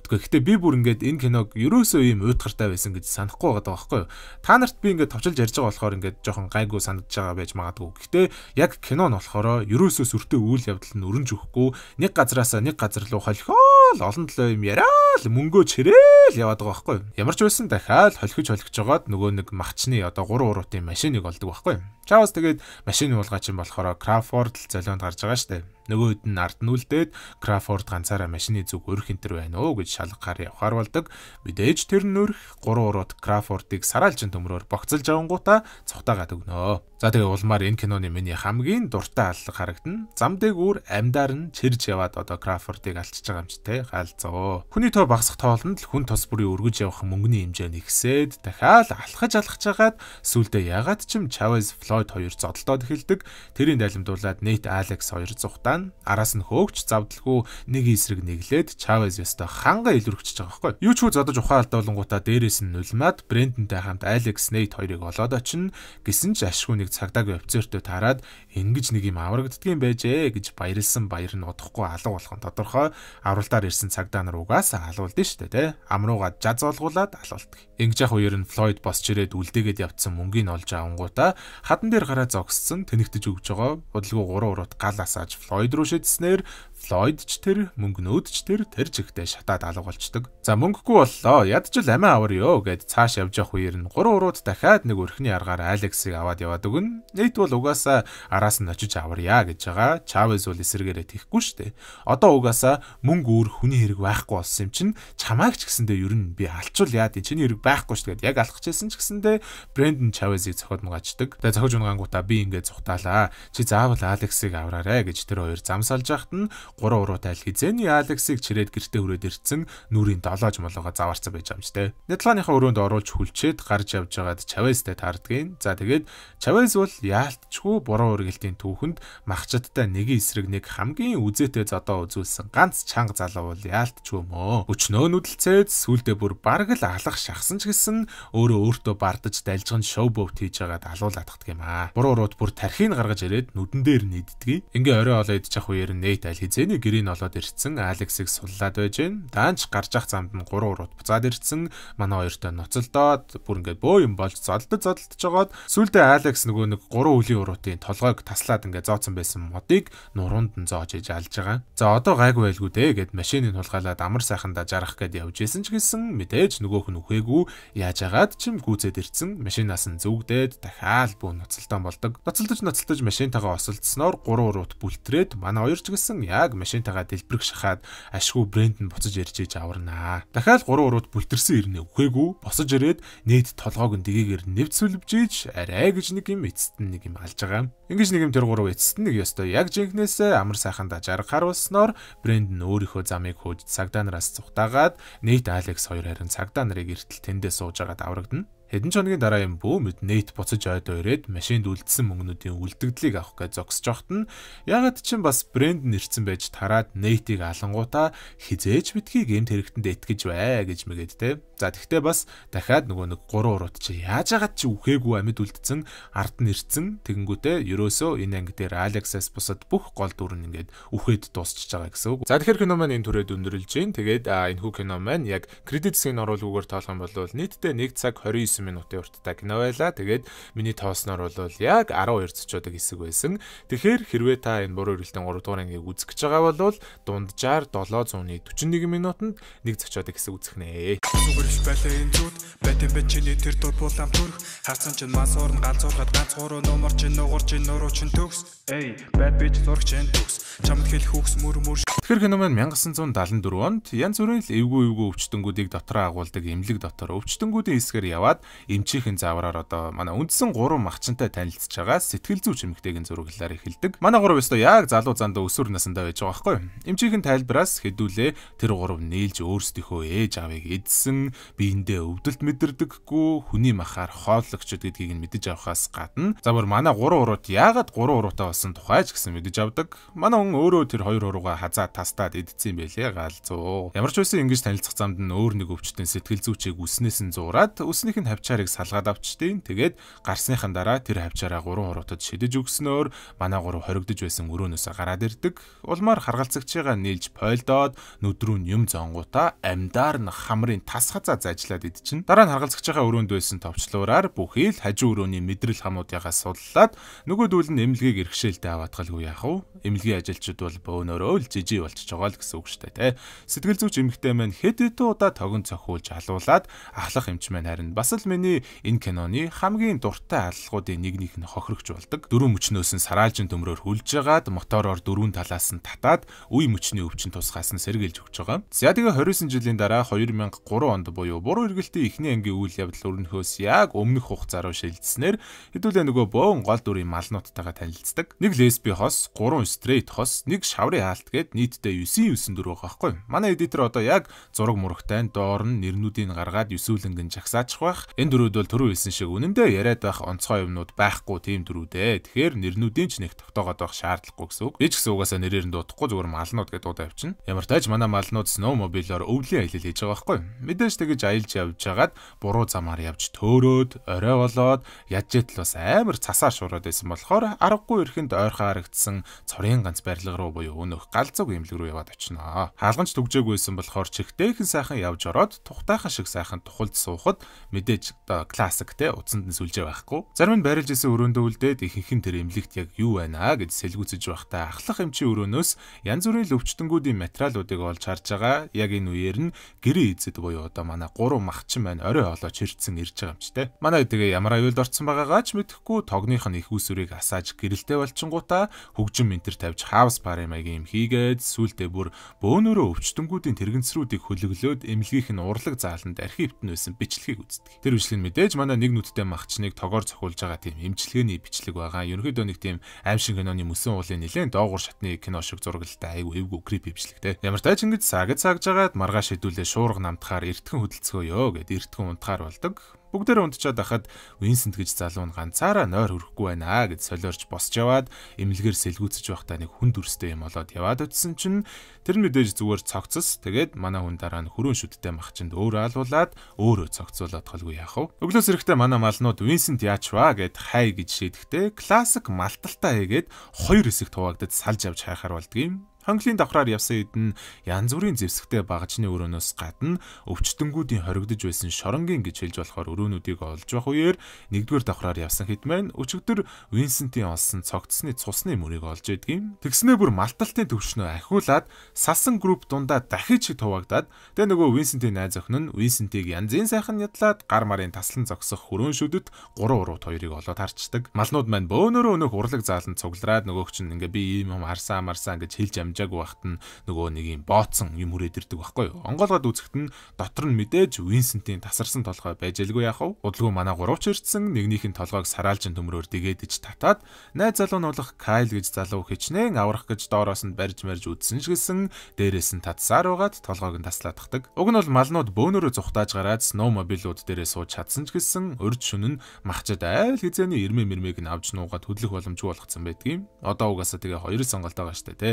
боддгоо. Гэхдээ би бүр ингээд энэ киног ерөөсөө ийм уйтгартай байсан гэж санахгүй байгаа байхгүй юу. Та нарт би ингээд товчлж ярьж байгаа болохоор ингээд жоохон гайгүй санагдаж байгаа байж магадгүй. Гэхдээ яг кино нь болохоро ерөөсөө сүртэй үйл явдал нь өрнж өгөхгүй нэг газраас нэг газар руу холихоол олон төлөө юм яриад мөнгөө чирээл яваад байгаа байхгүй юу. Ямар ч байсан дахиад холхиж холхиж жоод нөгөө нэг махчны одоо 3 уруутын машиныг олдог байхгүй юу Чавс тэгээд машин уулгаачин болохоор Крафорд л золионд гарч байгаа штэ. Нөгөөд нь ард нь үлдээд Крафорд ганцаараа машины зүг өрх энтер байна уу гэж шалгахаар явхаар болдог. Мэдээж тэр нөрх 3 урууд Крафордыг сараалжин төмрөөр богцолж авангуудаа цухтагаа төгнөө. За тэгээ улмаар энэ киноны миний хамгийн дуртай аллах харагдана. Замдэг үүр амьдаар нь чирж яваад одоо Крафордыг алчиж байгаа юм чи те хаалцоо. Хүний тоо багсах тоолонд л хүн тос бүрийн өргөж явах мөнгөний хэмжээ нь ихсээд дахиад алхаж алхаж агаад сүулдэ ягаад ч юм Чавес фло Ллойд 2 зодолдоод эхэлдэг. Тэрийг дайлимдуулаад Нейт Алекс 2 зугатаана. Араас нь хөөгч завдалгүй нэг эсрэг нэглээд Чавес ёстой ханга илэрхчихэж байгаа байхгүй. Юу ч хүү зодож ухаалдаалангуудаа дээрээс нь нулимаад Брэндэнтэй хамт Алекс Нейт 2-ыг олоод очино. Гэсэн ч ашгүй нэг цагдаагийн офицертэй таарад ингэж нэг юм аврагддгийм байжээ гэж баярлсан баяр нь удахгүй алуу болох нь тодорхой. Авралдаар ирсэн цагдаа нар угаасаа алуулд нь шүү дээ, тэ. Амруугаа жаз олгуулад алуулдаг. Ингэж яг үеэр нь Флойд босч ирээд үлдээгээд явцсан мөнгөний олж авангуудаа хатан дээр гараа зогссон тэнэгтэж өгж байгаа бодлого 3 урут гал асааж Флойд руу шидэснээр Ллойд ч тэр, мөнгнөөд ч тэр тэр жигтэй шатаад алга болчдөг. За мөнгөгүй боллоо. Ядчил амиа авар ёо гэд цааш явж явах үеэр нь 3 урууд дахиад нэг өрхний аргаар Алексийг аваад яваад өгнө. Нийт бол угаасаа араас нь очиж аварья гэж байгаа. Чавес бол эсэргээрээ тэхгүй штэ. Одоо угаасаа мөнгө өөр хүний хэрэг байхгүй болсон юм чинь чамаагч гэсэндээ ер нь би алчвал яа тий чиний хэрэг байхгүй штэ гэд яг алхах гэсэн ч гэсэндээ Брэндон Чавесийг зохиод мугаачдаг. Тэгээ зохиож унгангуудаа би ингээд зүхтаалаа. Чи заавал Алексийг авраарэ гэж тэр хоёр зам салж яхад нь 3 уруутай л хизээний Алексийг чирээд гэртээ хүрээд ирцэн нүрийн долоож молоогоо заварцсан байж байгаа юм ч тэ. Нядлааныхаа өрөөнд оруулж хүлчээд гарч явж байгаад Чавестэй таардгийн. За тэгээд Чавес бол яалтчгүй буруу үргэлтийн түүхэнд махчдтай нэг эсрэг нэг хамгийн үзээтэй зодоо үзүүлсэн ганц чанга залуу бол яалтчгүй мөө. Өчнөө нүдэлцээд сүулдэ бүр бараг л алах шахсан ч гэсэн өөрөө өөртөө бардаж дайлжган шоу бовт хийж байгаад алуул атгдаг юм аа. Буруу урууд бүр тархийг гаргаж ирээд нүдэн дээр нийддгийг. Ингээ орой олоо идчих үеэр нэйт аль хизээ Тэний гэрийн олоод ирсэн Алексийг суллаад байж гэн. Даанч гарч ах замд нь 3 урууд буцаад ирсэн. Манай хоёртой ноцолдоод бүр ингээд бөө юм болж зодолдож зодолдож жогоод сүулдэ Алекс нөгөө нэг 3 үлийн уруудын толгойг таслаад ингээд зооцсон байсан модыг нуруунд нь зоож иж алж байгаа. За одоо гайгүй байлгүй дээ гэд машиныг хулгайлаад амар сайхандаа жарах гээд явж исэн ч гэсэн мэдээж нөгөөх нь үхээгүй яаж агаад ч юм гүцэд ирсэн. Машинаас нь зүгдээд дахиад бүү ноцолдоон болдог. Ноцолдож ноцолдож машинтайгаа осолдсноор 3 урууд бүлтрээд манай хоёр ч гэсэн яг машинтайгаа дэлбэрэх шахаад ашгүй брэнд нь буцаж ирж иж аварнаа. Дахиад 3 урууд бүлтэрсэн ирнэ үхээгүй босож ирээд нийт толгоог нь дэгээгээр нэвцүүлж иж арай гэж нэг юм эцэст нь нэг юм алж байгаа. Ингиж нэг юм тэр 3 эцэст нь нэг ёстой яг жинхнээсээ амар сайхандаа жаргах харуулсноор брэнд нь өөрийнхөө замыг хөөж цагдаа нараас цухтаагаад нийт Алекс хоёр харин цагдаа нарыг эртэл тэндээ сууж агаад аврагдана. Хэдэн чоногийн дараа юм бөө мэд нэйт буцаж ойд өрөөд машинд үлдсэн мөнгнүүдийн үлдгдлийг авах гэж зогсож байхад нь ягаад ч юм бас брэнд нэрсэн байж тараад нэйтийг алангуудаа хизээж битгий гэмт хэрэгтэнд итгэж бай гэж мэгээд те. За тэгтээ бас дахиад нөгөө нэг гурван урууд чи яаж ягаад чи үхээгүй амьд үлдсэн ард нэрсэн тэгэнгүүтээ ерөөсөө энэ анги дээр Алексас бусад бүх гол дүр нь ингээд үхээд дуусчихж байгаа гэсэн үг. За тэгэхээр кино маань энэ төрөд өндөрлж гин тэгээд энэ хүү кино маань яг кредит зэсгийн оруулгуугаар тоолох юм бол нийтдээ 1 цаг 29 9 минутын урттай кино байла. Тэгээд миний тоосноор бол яг 12 зочиодог хэсэг байсан. Тэгэхээр хэрвээ та энэ буруу ирэлтэн 3 дугаар ангийг үзэх гэж байгаа бол дунджаар 741 минутанд нэг зочиодог хэсэг үзэх нэ. Зүгээр л байлаа энэ зүуд байтэн бай чиний тэр дур булам төрөх харсан чинь мас уурн галзуурхад ганц гуруу нумар чинь нуугар чинь нуруу чинь төгс. Эй байд бич зурагч энэ төгс. Чамд хэл хөөс мөр мөр Тэр кино маань 1974 онд янз бүрийн л эвгүй эвгүй өвчтөнгүүдийг дотроо агуулдаг эмнэлэг дотор өвчтөнгүүдийн хэсгээр яваад эмчийнхэн заавраар одоо манай үндсэн 3 махчинтай танилцж байгаа сэтгэл зүйч эмэгтэйгийн зураглалаар эхэлдэг. Манай 3 өстөө яг залуу занд өсвөр насндаа байж байгаа байхгүй юу? Эмчийнхэн тайлбараас хэдүүлээ тэр 3 нээлж өөрсдийнхөө ээж аавыг эдсэн, биендээ өвдөлт мэдэрдэггүй, хүний махаар хооллогчд гэдгийг нь мэдэж авахаас гадна завар манай 3 уруут яагаад 3 уруутай болсон тухайч гэсэн мэдэж авдаг. Манай хүн өөрөө тэр 2 уруугаа хазаа тастаад эдсэн байлээ галзуу. Ямар ч үсэн ингэж танилцах замд нь өөр нэг өвчтөн сэтгэл зүйчийг үснээс нь зуураад үснийх нь хавчаарыг салгаад авчтiin. Тэгээд гарсныхан дараа тэр хавчаараа 3 хуруутад шидэж өгснөөр манай 3 хоригдож байсан өрөөнөөсөө гараад ирдэг. Улмаар харгалцагчгаа нээлж пойлдоод нүд рүү юм зонгуудаа амдаар нь хамрын тас хазаа зажлаад идчихэн. Дараа нь харгалцагчгаа өрөөнд байсан товчлуураар бүхий л хажуу өрөөний мэдрэл хамуудыгаа суллаад нөгөө дүүл нь эмнэлгийг эргшээлтэй аваатгалгүй яах вэ? Эмнэлгийн ажилчид бол бөөнөрөө л жижиг болчихж байгаа л гэсэн үг шүү дээ, тэ. Сэтгэл зүйч эмэгтэй маань хэд хэдэн удаа тогон цохиулж алуулаад ахлах эмч маань харин бас л Kingsman-ы энэ киноны хамгийн дуртай аллагуудын нэг нэг нь хохирогч болдог. Дөрвөн мөчнөөс нь сараалжин төмрөөр хүлж жагаад мотороор дөрвөн талаас нь татаад үе мөчний өвчин тусгаас нь сэргийлж өгч байгаа. За тэгээ 29 жилийн дараа 2003 онд буюу буруу эргэлтийн эхний ангийн үйл явдал өрнөхөөс яг өмнөх хугацаа руу шилжснээр хэдүүлээ нөгөө боон гол дүрийн малнуудтайгаа танилцдаг. Нэг лесби хос, гурван стрейт хос, нэг шаврын хаалт гээд нийтдээ 9 9 дөрөв байхгүй. Манай эдитер одоо яг зураг мурагтай доор нь нэрнүүдийг гаргаад юсүүлэнгэн жагсаачих бах. Энэ дөрүүд бол түрүү хэлсэн шиг үнэндээ яриад байх онцгой юмнууд байхгүй тийм дөрүүд ээ. Тэгэхээр нэрнүүдийн ч нэг тогтоогоод байх шаардлагагүй гэсэн үг. Би ч гэсэн угаасаа нэрээр нь дуудахгүй зүгээр малнууд гэдэг дуудаа явчихна. Ямар тааж манай малнууд snowmobile-оор өвлийн аялал хийж байгаа байхгүй. Мэдээж тэгэж аялж явж хагаад буруу замаар явж төөрөөд, орой болоод, яджэтэл бас амар цасаа шуураад байсан болохоор аргагүй ихэнд ойрхон харагдсан цорын ганц барилга руу буюу өнөх галзуу имлэг рүү яваад очиноо. Хаалганч төгжээгүйсэн болохоор чихтэйхэн сайхан явж ороод тухтайхан шиг сайхан тухалд суухад мэдээж гэж одоо классик те утсанд нь сүлжээ байхгүй. Зарим нь байрлж исэн өрөөндөө үлдээд ихэнх нь тэр эмнэлэгт яг юу байна гэж сэлгүүцэж байхдаа ахлах эмчийн өрөөнөөс янз бүрийн өвчтөнгүүдийн материалуудыг олж харж байгаа. Яг энэ үеэр нь гэрээ эзэд буюу одоо манай гурван махчин байна орой олооч ирдсэн ирж байгаа юм ч те. Манай хэдгээ ямар аюулд орцсон байгаагаа ч мэдэхгүй тогных нь их усүрийг асааж гэрэлтэй болчингуудаа хөгжим ментер тавьж хаус барын маягийн юм хийгээд сүултээ бүр бөөнөрөө өвчтөнгүүдийн тэрэгэнсрүүдийг хөлөглөөд эмнэлгийнх нь урлаг зааланд архивт нь байсан бичлэгийг үздэг. Тэр Үржилэн мэдээж манай нэг нүдтэй махчныг тогоор цохиулж байгаа тийм эмчилгээний бичлэг байгаа. Ерөнхийдөө нэг тийм аим шиг киноны мөсөн уулын нэлен доогуур шатны кино шиг зураглалтай айгүй эвгүй крип бичлэгтэй. Ямар тач ингэж сагаж сагж агаад маргаа шидүүлээ шуурга намтахаар эртхэн хөдөлцгөөё гэд эртхэн унтахаар болдог. Бүгдээр унтчаад ахад Винсент гэж залуу нь ганцаараа нойр хөрөхгүй байна гэж солиорч босч яваад эмэлгээр сэлгүүцэж байхдаа нэг хүн дүрстэй юм болоод яваад очисон чинь тэр нь мэдээж зүгээр цогцос. Тэгээд манай хүн дараа нь хөрөн шүдтэй махчинд өөрөө алуулаад өөрөө цогцоолоод холгүй яах вэ? Өглөөс эрэхтэй манай малнууд Винсент яачваа гэд хай гэж шийдэхдээ классик малталтаа хийгээд хоёр хэсэг хуваагдад салж авч хайхаар болдгийм. Ханглийн давхраар явсан эдэн янз бүрийн зэвсэгтэй багажны өрөөнөөс гадна өвчтөнгүүдийн хоригдож байсан шоронгийн гэж хэлж болохоор өрөөнүүдийг олж байх үеэр нэгдүгээр давхраар явсан хитмэн өчигдөр Винсентийн олсон цогцсны цусны мөрийг олж идэгийм. Тэгснээ бүр малталтын төвшнөө ахиулаад сасан групп дундаа дахиж хуваагдаад тэгээ нөгөө Винсентийн найз охин нь Винсентийг янзын сайхан ядлаад гар марын таслан зогсох хөрөөн шүдэд 3 урууд хоёрыг олоод харчдаг. Малнууд маань бөөнөрөө өнөх урлаг заалан цуглараад нөгөөч нь ингээ би ийм юм харсан амарсан гэж хэлж амж амжаагүй байхад нь нөгөө нэг юм бооцсон юм хүрээд ирдэг байхгүй юу. Онгоолгоод үзэхэд нь дотор нь мэдээж Винсентийн тасарсан толгой байж элгүй яах вэ? Удалгүй манай гурвч ирдсэн нэгнийх нь толгойг сараалжин төмрөөр дэгээд иж татаад найз залуу нь болох Кайл гэж залуу хичнээн аврах гэж доороос нь барьж марж үдсэн ч гэсэн дээрээс нь татсаар байгаад толгойг нь таслаадахдаг. Уг нь бол малнууд бөөнөрөө зүхтааж гараад сноумобилууд дээрээ сууж чадсан ч гэсэн урд шүн нь махчад айл хизээний ирмэ мэрмэг нь авч нуугаад хөдлөх боломжгүй болгоцсон байдаг юм. Одоо угаасаа тэгээ хоёр сонголтоо гаштай те.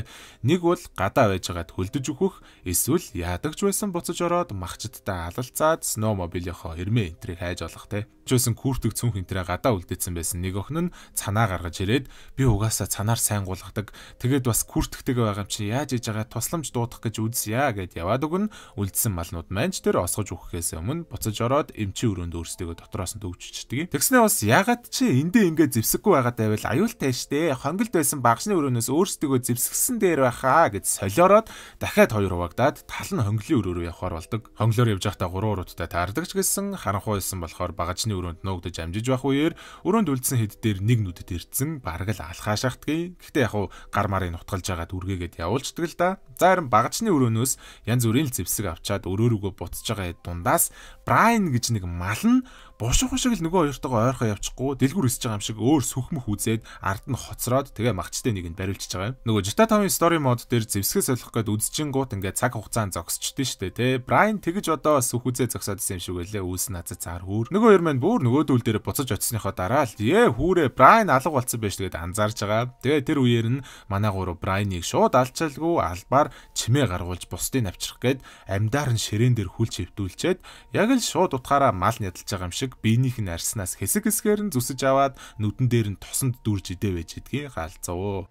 Нэг Нэг бол гадаа байж байгаад хөлдөж өгөх, эсвэл яадагч байсан буцаж ороод махчдтай алалцаад сноубилийнхоо ирмэ энтрийг хайж олох те. Жисэн күүртэг цүнх энтрээ гадаа үлдээсэн байсан нэг охин нь цанаа гаргаж ирээд би угаасаа цанаар сайн гулгадаг. Тэгээд бас күүртэгтэйгээ байгаа юм чи яаж ээж байгаа тусламж дуудах гэж үзье гэд яваад өгнө. Үлдсэн малнууд маань ч тэр осгож өгөхөөс өмнө буцаж ороод эмчийн өрөөнд өөрсдөө дотроос нь төгжчихдөг. Тэгснээ бас ягаад чи эндээ ингээд зевсэггүй байгаад байвал аюултай штэ. Хонголд байсан багшны өрөөнөөс өөрсдөө зевсгсэн дээр байх яахаа гэж солиороод дахиад хоёр хуваагдаад тал нь хөнгөлийн өрөө рүү явхаар болдог. Хөнгөлөөр явж байхдаа гурван уруудтай таардаг ч гэсэн харанхуй хэлсэн болохоор багажны өрөөнд нуугдаж амжиж байх үеэр өрөөнд үлдсэн хэд дээр нэг нүдэд ирдсэн бараг л алхаа шахтгий. Гэхдээ яг уу гар марын нутгалж байгаад үргээгээд явуулчдаг л да. Зарим багажны өрөөнөөс янз бүрийн л зэвсэг авчаад өрөө рүүгөө буцаж байгаа хэд дундаас Брайн гэж нэг мал нь бушиг хушиг л нөгөө хоёртойгоо ойрхоо явчихгүй дэлгүр өсөж байгаа юм шиг өөр сүхмөх үзээд ард нь хоцроод тэгээ магчтай нэг нь бариулчихж байгаа юм. Нөгөө Jita 5-ын story mode дээр зэвсгээс солих гээд үдсчин гут ингээ цаг хугацаанд зогсчихдээ штэ те. Brian тэгж одоо сүх үзээ зогсоод исэн юм шиг байлээ үүс нь хазаа цаар хөөр. Нөгөө хоёр маань бүр нөгөөдүүл дээр буцаж очисныхоо дараа л ээ хүүрээ Brian алга болцсон байж тэгээд анзаарж байгаа. Тэгээ тэр үеэр нь манай гурав Brian-ыг шууд алчаалгүй албаар чимээ гаргуулж бусдыг авчрах гээд амьдаар нь ширээн дээр хүл чивтүүлчээд яг л шууд утгаараа мал ядалж байгаа юм шиг шиг биенийх нь арснаас хэсэг хэсгээр нь зүсэж аваад нүдэн дээр нь тосонд дүрж идэ байж гэдгийг галзуу.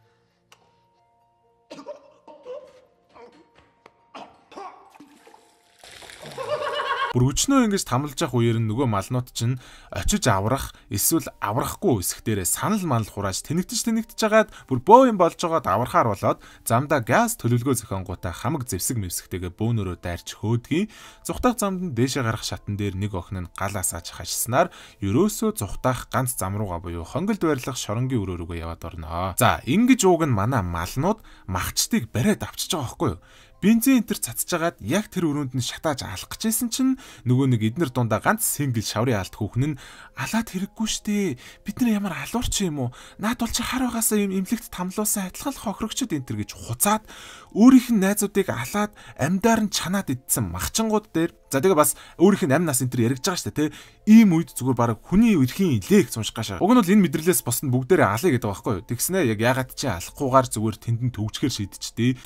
Бүр өчнөө ингэж тамлж явах үеэр нь нөгөө малнууд чинь очиж аврах эсвэл аврахгүй хэсэг дээрээ санал манал хурааж тэнэгтж тэнэгтж жагаад бүр бөө юм болж байгаад аврахаар болоод замдаа газ төлөвлөгөө зохионгуудаа хамаг зэвсэг мэвсэгтэйгээ бөөнөрөө дайрч хөөдгийг зүхтах замд нь дээшээ гарах шатн дээр нэг охин нь гал асааж хашснаар ерөөсөө зүхтах ганц зам руугаа буюу хонголд байрлах шоронгийн өрөө рүүгээ яваад орноо. За ингэж ууг нь манай малнууд махчдыг бариад авчиж байгаа байхгүй юу? бензин энтер цацжгаад яг тэр өрөөнд нь шатааж алах гэжсэн чинь нөгөө нэг эднэр дундаа ганц сэнгэл шаврын алт хүүхэн нь алаад хэрэггүй штэ. Бид нар ямар алуурч юм уу? Наад бол чи хар байгаасаа юм имлэгт тамлуулсан адилхан хохрогчд энтер гэж хуцаад өөрийнх нь найзуудыг алаад амдаар нь чанаад идсэн махчингууд дээр За тэгээ бас өөрийнх нь амь нас энэ төр яригдж байгаа шүү дээ те. Ийм үед зүгээр баг хүний эрхийн илээх цунших гашаа. Уг нь бол энэ мэдрэлээс босно бүгдээрээ алыг гэдэг байхгүй юу? Тэгснэ яг ягаад чи алахгүйгээр зүгээр тэндэн төвчгэр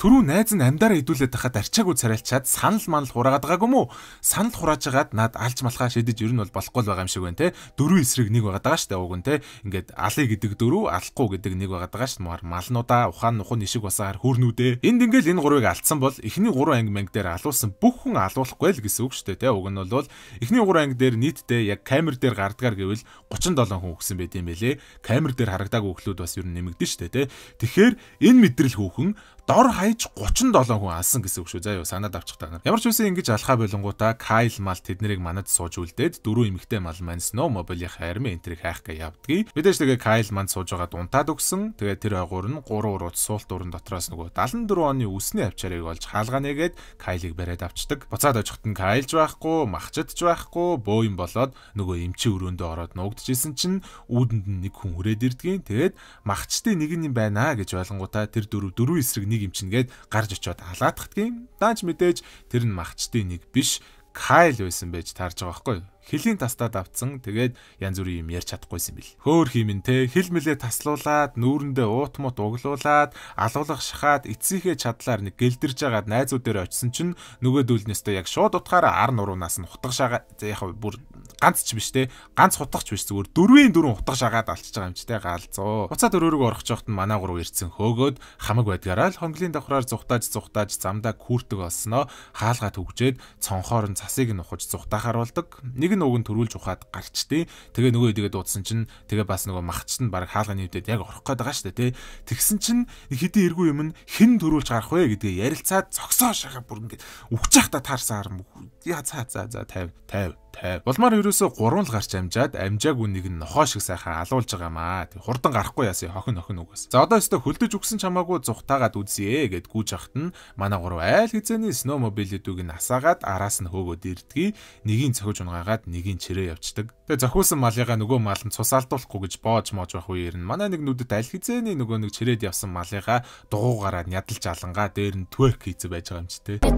шийдчихдээ. Төрүү найз нь амдаараа идүүлээд тахад арчаагүй царайлчаад санал манал хураагаад байгаагүй мүү? Санал хурааж байгаад над алж малхаа шийдэж ер нь бол болохгүй л байгаа юм шиг байна те. Дөрвөн эсрэг нэг байгаад байгаа шүү дээ уг нь те. Ингээд алыг гэдэг дөрөв, алахгүй гэдэг нэг байгаад байгаа шүү. Маар малнуудаа ухаан нухан ишиг басаар хөрнүүдээ. Энд ингээл энэ гурыг алдсан бол эхний гурван анги манг дээр алуулсан бүх хүн алуулахгүй л гэсэн үг штэ тий. Уг нь бол эхний 3 анги дээр нийтдээ яг камер дээр гардгаар гэвэл 37 хүн өгсөн байт юм бэлээ. Камер дээр харагдаагүй өглөөд бас ер нь нэмэгдэн штэ тий. Тэгэхээр энэ мэдрэл хүүхэн дор хаяж 37 хүн алсан гэсэн үг шүү. За юу санаад авчих та нар. Ямар ч үсэн ингэж алхаа болонгуудаа Кайл мал тэднийг манад сууж үлдээд дөрөв эмэгтэй мал маань Snow Mobile-ийн харим энтриг хайх гээ явдгийг. Мэдээж тэгээ Кайл манд сууж байгаад унтаад өгсөн. Тэгээ тэр агуур нь 3 урууд суулт уран дотроос нөгөө 74 оны үсний авчарыг олж хаалганэгээд Кайлыг бариад авчдаг. Буцаад очихт нь Кайлж байхгүй, махчдж байхгүй, бөөйн болоод нөгөө эмчи өрөөндөө ороод нуугдчихсэн чинь үүдэнд нь нэг хүн хүрээд ирдгийн. Тэгээд махчдын нэг нь юм байна гэж ойлгонгуудаа тэр дөрөв дөрөв эсрэг энийг имчингээд гарч очиод алаадахт гэм. Даанч мэдээж тэр нь махчдын нэг биш Кайл байсан байж таарж байгаа байхгүй юу? Хилийн тастад авцсан. Тэгээд янз бүрийн юм ярьж чадахгүйсэн бил. Хөөр хиймэнтэй хил мэлээ таслуулаад, нүүрэндээ уутмут углуулад, алуулах шахаад эцсийнхээ чадлаар нэг гэлдэрж агаад найзууд дээр очисон чинь нөгөө дүүлнэстээ яг шууд утгаараа ар нуруунаас нь хутгашаага. За яг бүр ганц ч биш те ганц хутгах ч биш зүгээр дөрвийн дөрвөн хутгах шагаад алчж байгаа юм ч те гаалзуу буцаад өрөөрөө орох жоохт нь манай гурав ирцэн хөөгөөд хамаг байдгаараа л хонглын давхраар зүхтааж зүхтааж замдаа күртэг болсноо хаалгаа төгжээд цонхоор нь цасыг нь ухаж зүхтахаар болдог нэг нь уг нь төрүүлж ухаад гарчтыг тэгээ нөгөө хэдгээ дуудсан чинь тэгээ бас нөгөө махчт нь баг хаалгаа нэвдээд яг орох гээд байгаа штэ те тэгсэн чинь хэдийн эргүү юм нь хэн төрүүлж гарах вэ гэдгээ ярилцаад цогсоо шахаа бүр ингээд үхчих та таарсан харам яа цаа цаа за 50 50 тай. Булмаар ерөөсөө гурван л гарч амжаад амжааг үнийг нь нохоо шиг сайхан алуулж байгаамаа. Тэг хурдан гарахгүй яасан хохин охин үгээс. За одоо өстө хөлдөж өгсөн чамаагүй зүхтаагаад үзье гэд гүйж ахт нь манай гурав айл хизээний сноубилэдүүг нь асаагаад араас нь хөөгөөд ирдгий. Нэгийг цохиж унгаагаад нэгийг чирээ явцдаг. Тэгээ зохиусан малыгаа нөгөө мал нь цусаалдуулахгүй гэж боож моож байх үеэр нь манай нэг нүдэд аль хизээний нөгөө нэг чирээд явсан малыгаа дугуугаараа нядалж алангаа дээр нь тверк хийцэ байж байгаа юм чи тээ.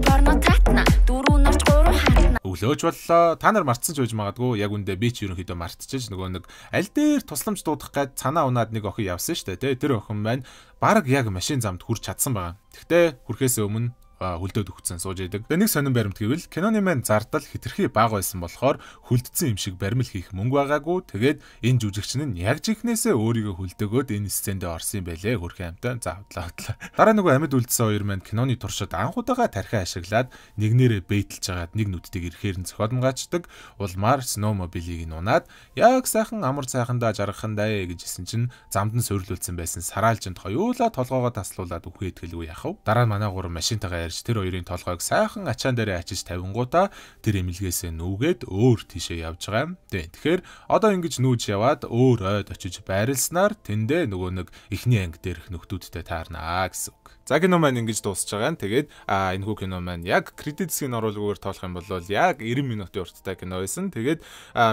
Өглөөж боллоо. Та нар мартсан ч байж магадгүй. Яг үндэ би ч ерөнхийдөө мартчихж нөгөө нэг аль дээр тусламж дуудах гээд санаа унаад нэг охин явсан штэ тээ. Тэр охин маань баг яг машин замд хүрч чадсан байгаа. Тэгтээ хүрхээс өмнө хүлдээд өгцөн сууж идэг. Тэгээ нэг сонин баримт гэвэл киноны маань зардал хэтэрхий бага байсан болохоор хүлдсэн юм шиг баримл хийх мөнгө байгаагүй. Тэгээд энэ жүжигчин нь яг жинхнээсээ өөрийгөө хүлдээгөөд энэ сценд орсон юм байлээ. Хөрх амтай заавдлаа хатлаа. Дараа нөгөө амьд үлдсэн хоёр маань киноны туршид анхудаага тархи ашиглаад нэг нэрэ бэйтэлж хагаад нэг нүдтэйг ирэхээр нь зохиолн гачдаг. Улмаар Snowmobile-ийг нь унаад яг сайхан амар сайхандаа жаргахандаа гэжсэн чинь замд нь суйрлуулсан байсан сараалжинд хоёулаа толгоогоо таслуулаад үхээд гэлгүй яхав. Дараа нь манай гурван машинтайгаа барьж тэр хоёрын толгойг сайхан ачаан дээр ачиж тавингуудаа тэр эмэлгээс нүүгээд өөр тишээ явж байгаа юм. Тэгэхээр одоо ингэж нүүж яваад өөр ойд очиж байрлснаар тэндээ нөгөө нэг эхний анги дээрх нөхдүүдтэй таарнаа гэсэн. За кино маань ингэж дуусж байгаа. Тэгээд а энэ хүү кино маань яг кредит хэсгийн оруулгуугаар тоолох юм бол яг 90 минутын урттай кино байсан. Тэгээд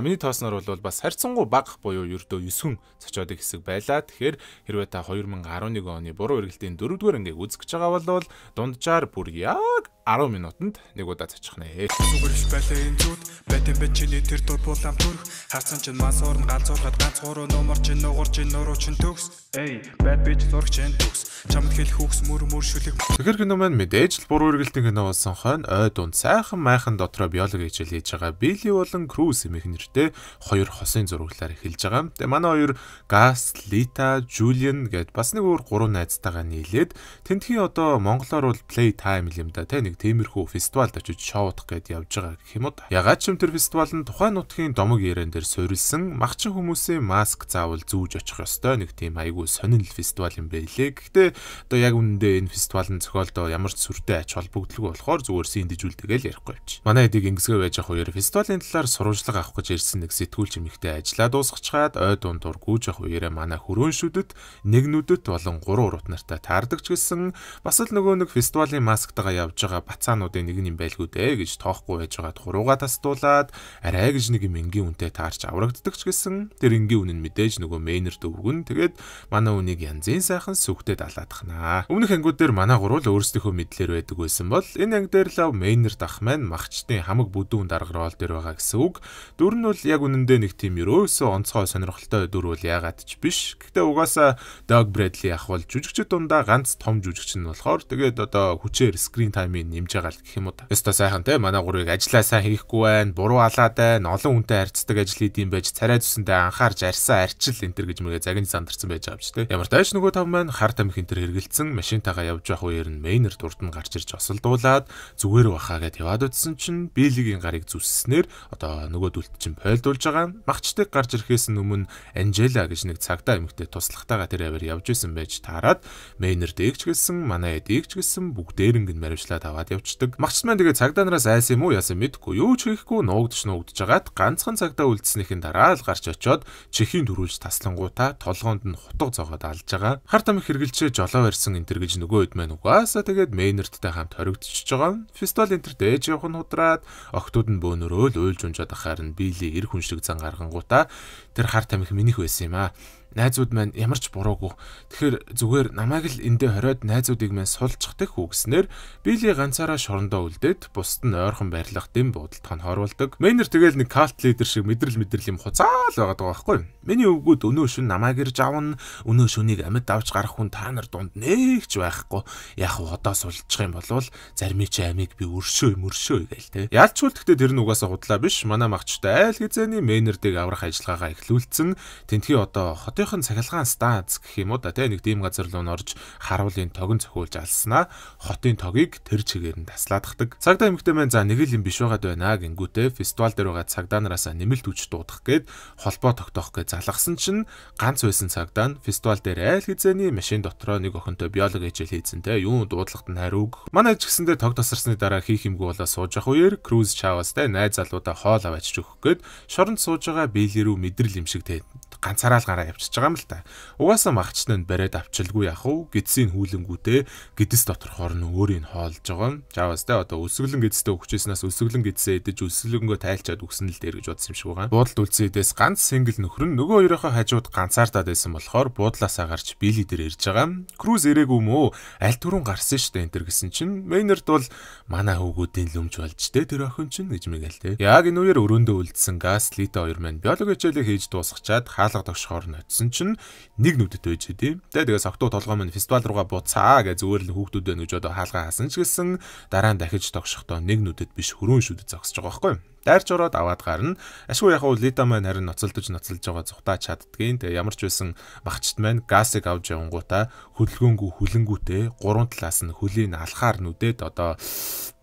миний тоосноор бол бас харьцангуй бага буюу ердөө 9 цочоод хэсэг байлаа. Тэгэхээр хэрвээ та 2011 оны буруу эргэлтийн 4 дугаар ингээд үзэх гэж байгаа бол дунджаар бүр яг 10 минутанд нэг удаа цочих нэ. Зүгэрш байлаа энэ зүуд байтэн бэ чиний тэр дур булам төрх харсан чин мас орн галзуурхад ганц гуруу нумар чин нугар чин нуруу чин төгс. Эй байд бич зургч энэ төгс. Чамд хэл хүүхс мөр мөр шүлэг. Тэгэхэр кино маань мэдээж л буруу үргэлтэн кино болсон хойно ой дунд сайхан майхан дотроо биологи хичээл хийж байгаа Билли болон Круз эмээх нэртэй хоёр хосын зурглаар эхэлж байгаа. Тэгээ манай хоёр Гас, Лита, Жулиан гэд бас нэг өөр гурван найзтайгаа нийлээд тентхий одоо монголоор бол play time юм да тэ нэг тиймэрхүү фестивальд очиж шоудах гэд явж байгаа гэх юм уу. Ягаад ч юм тэр фестивал нь тухайн нутгийн домог яран дээр суурилсан магчин хүмүүсийн маск заавал зүүж очих ёстой нэг тийм айгүй сонирхол фестивал юм байлээ. Гэхдээ одоо яг үнэндээ энэ фестивал нь зохиолдоо ямар ч сүртэй ач холбогдлого болохоор зүгээр синдижүүл тэгэл ярихгүй явчих. Манай эдийг ингэсгээ байж ах хоёр фестивалийн талаар сурвалжлага авах гэж ирсэн нэг сэтгүүлч эмэгтэй ажиллаа дуусгачаад ой дундуур гүйж ах хоёроо манай хөрөөн шүдэд нэг нүдэт болон гурван урут нартаа таардаг ч гэсэн бас л нөгөө нэг фестивалийн масктайгаа явж байгаа бацаануудын нэг нь юм байлгүй дээ гэж тоохгүй байж байгаад хуруугаа тасдуулаад арай гэж нэг юм энгийн үнтэй таарч аврагддаг ч гэсэн тэр энгийн үнэн мэдээж нөгөө мейнерт өгөн тэгээд манай үнийг янзын сайхан сүгтээд алаадахнаа. Өмнөх ангууд дээр манай гурвал өөрсдийнхөө мэдлэр байдаг байсан бол энэ анги дээр л мейнерт ах маань магчтын хамаг бүдүүн дарга рол дээр байгаа гэсэн үг. Дүр нь бол яг үнэндээ нэг тийм ерөөсөө онцгой сонирхолтой дүр бол яагаад ч биш. Гэхдээ угаасаа Dog Bradley ах бол жүжигчд дундаа ганц том жүжигч нь болохоор тэгээд одоо хүчээр screen time-ийн нэмж байгаа л гэх юм уу та. Өстө сайхан те манай гурыг ажиллаа сайн хийхгүй байна, буруу алаад байна, олон хүнтэй харьцдаг ажил хийдэм байж царай зүсэндээ анхаарч арьсаа арчил энэ төр гэж мэрэг загнаж зандарсан байж байгаа юм ч те. Ямар тааш нөгөө тав маань хар тамхи энэ төр хэргэлцэн машинтаага явж явах үеэр нь мейнер дурд нь гарч ирж осолдуулаад зүгээр бахаа гэд яваад утсан чинь биелигийн гарыг зүсснээр одоо нөгөө дүлт чинь пойлдулж байгаа. Магчдаг гарч ирэхээс өмнө Анжела гэж нэг цагдаа эмэгтэй туслахтайгаа тэр аваар явж исэн байж таарад мейнер дэгч гэлсэн, манай эдэгч гэлсэн бүгдээрэн гин маривчлаад аваад аваад явцдаг. Магч маань тэгээ цагдаа нараас айсан юм уу яасан мэдгүй юу ч хийхгүй нуугдж нуугдж хагаад ганцхан цагдаа үлдснийхин дараа л гарч очоод чихийн дөрүүлж таслангуудаа толгоонд нь хутга зогоод алж байгаа. Хар тамхи хэргэлчээ жолоо барьсан энтер гэж нөгөө хэд маань угаасаа тэгээд Мейнерттэй хамт хоригдчихж байгаа. Фистол энтерт ээж явах нь худраад охтууд нь бөөнөрөөл уйлж унжаад ахаар нь Билли эр хүн шиг зан гаргангуудаа тэр хар тамхи минийх байсан юм аа найзууд маань ямар ч буруугүй. Тэгэхээр зүгээр намайг л эндээ хориод найзуудыг маань суулцчихдаг хүүгснэр Билли ганцаараа шорондоо үлдээд бусд нь ойрхон барилга дэм буудалтхан хорволдог. Мэнер тэгэл нэг калт лидер шиг мэдрэл мэдрэл юм хуцаал байгаад байгаа байхгүй. Миний өвгүүд өнөө шөн намайг ирж авна, өнөө шөнийг амьд авч гарах хүн та нар дунд нээгч байхгүй. Яг одоо суулчих юм болвол зармич амиг би өршөө мөршөө гээл те. Ялчгүй гэхдээ тэр нь угаасаа худлаа биш. Манай магчтай айл хизээний менердэг аврах ажиллагаагаа эхлүүлсэн. Тэнтхий одоо хот одынхын цахилгаан станц гэх юм уу да тийм нэг дийм газар руу норж харуулын тогн цохиулж алснаа хотын тогийг тэр чигээр нь таслаадахдаг. Цагдаа эмэгтэй маань за нэг л юм биш байгаад байна гингүүтэй фестивал дээр байгаа цагдаа нараасаа нэмэлт үч дуудах гээд холбоо тогтоох гэж залгасан чинь ганц байсан цагдаа нь фестивал дээр айл хизээний машин дотроо нэг охинтой биологи хичээл хийцэнтэй юун дуудлагт нь хариуг. Манай ч гэсэндээ тог тосарсны дараа хийх юмгүй болоо сууж явах үеэр Круз Чавастай найз залуудаа хоол аваачж өгөх гээд шоронд сууж байгаа биелэрүү мэдрэл юм шиг тэгээд ганцаараа л гараа явчихж байгаа юм л та. Угаасаа магчны нь бариад авчилгүй яах вэ? Гэдсийн хүүлэнгүүтээ гэдэс дотор хорн өөр энэ хоолж байгаа юм. Жавас те одоо өсөглөн гэдэстэй өгчээснээс өсөглөн гэдэсээ эдэж өсөглөнгөө тайлчаад үгсэн л дээр гэж бодсон юм шиг байгаа. Буудалд үлцээдээс ганц сэнгэл нөхөр нь нөгөө хоёрынхоо хажууд ганцаардаад байсан болохоор буудлаасаа гарч били дээр ирж байгаа. Круз ирээгүй мөө аль түрүүн гарсан штэ энэ төр гэсэн чинь Мейнерд бол манай хөвгүүдийн лөмж болж те тэр охин чинь гэж мэгэл те. Яг энэ үеэр өрөөндөө үлдсэн газ лита 2 маань биологи хичээлээ хийж дуусгачаад шаалга тогшхоор ноцсон чинь нэг нүдэд байж тийм. Тэгээ тэгээс октоо толгой минь фестивал руугаа буцаа гэж зүгээр л хүүхдүүд байна гэж одоо хаалгаа хасан ч гэсэн дараа нь дахиж тогшохдоо нэг нүдэд биш хөрөн шүдэд зогсож байгаа байхгүй юу? дайрч ороод аваад гарна. Ашгүй яг уу лида маань харин ноцолдож ноцолж байгаа зүхтаа чаддгийн. Тэгээ ямар ч байсан багчт маань газыг авч явангуудаа хөдөлгөөнгүү хүлэнгүүтэй гурван талаас нь хөлийн алхаар нүдэд одоо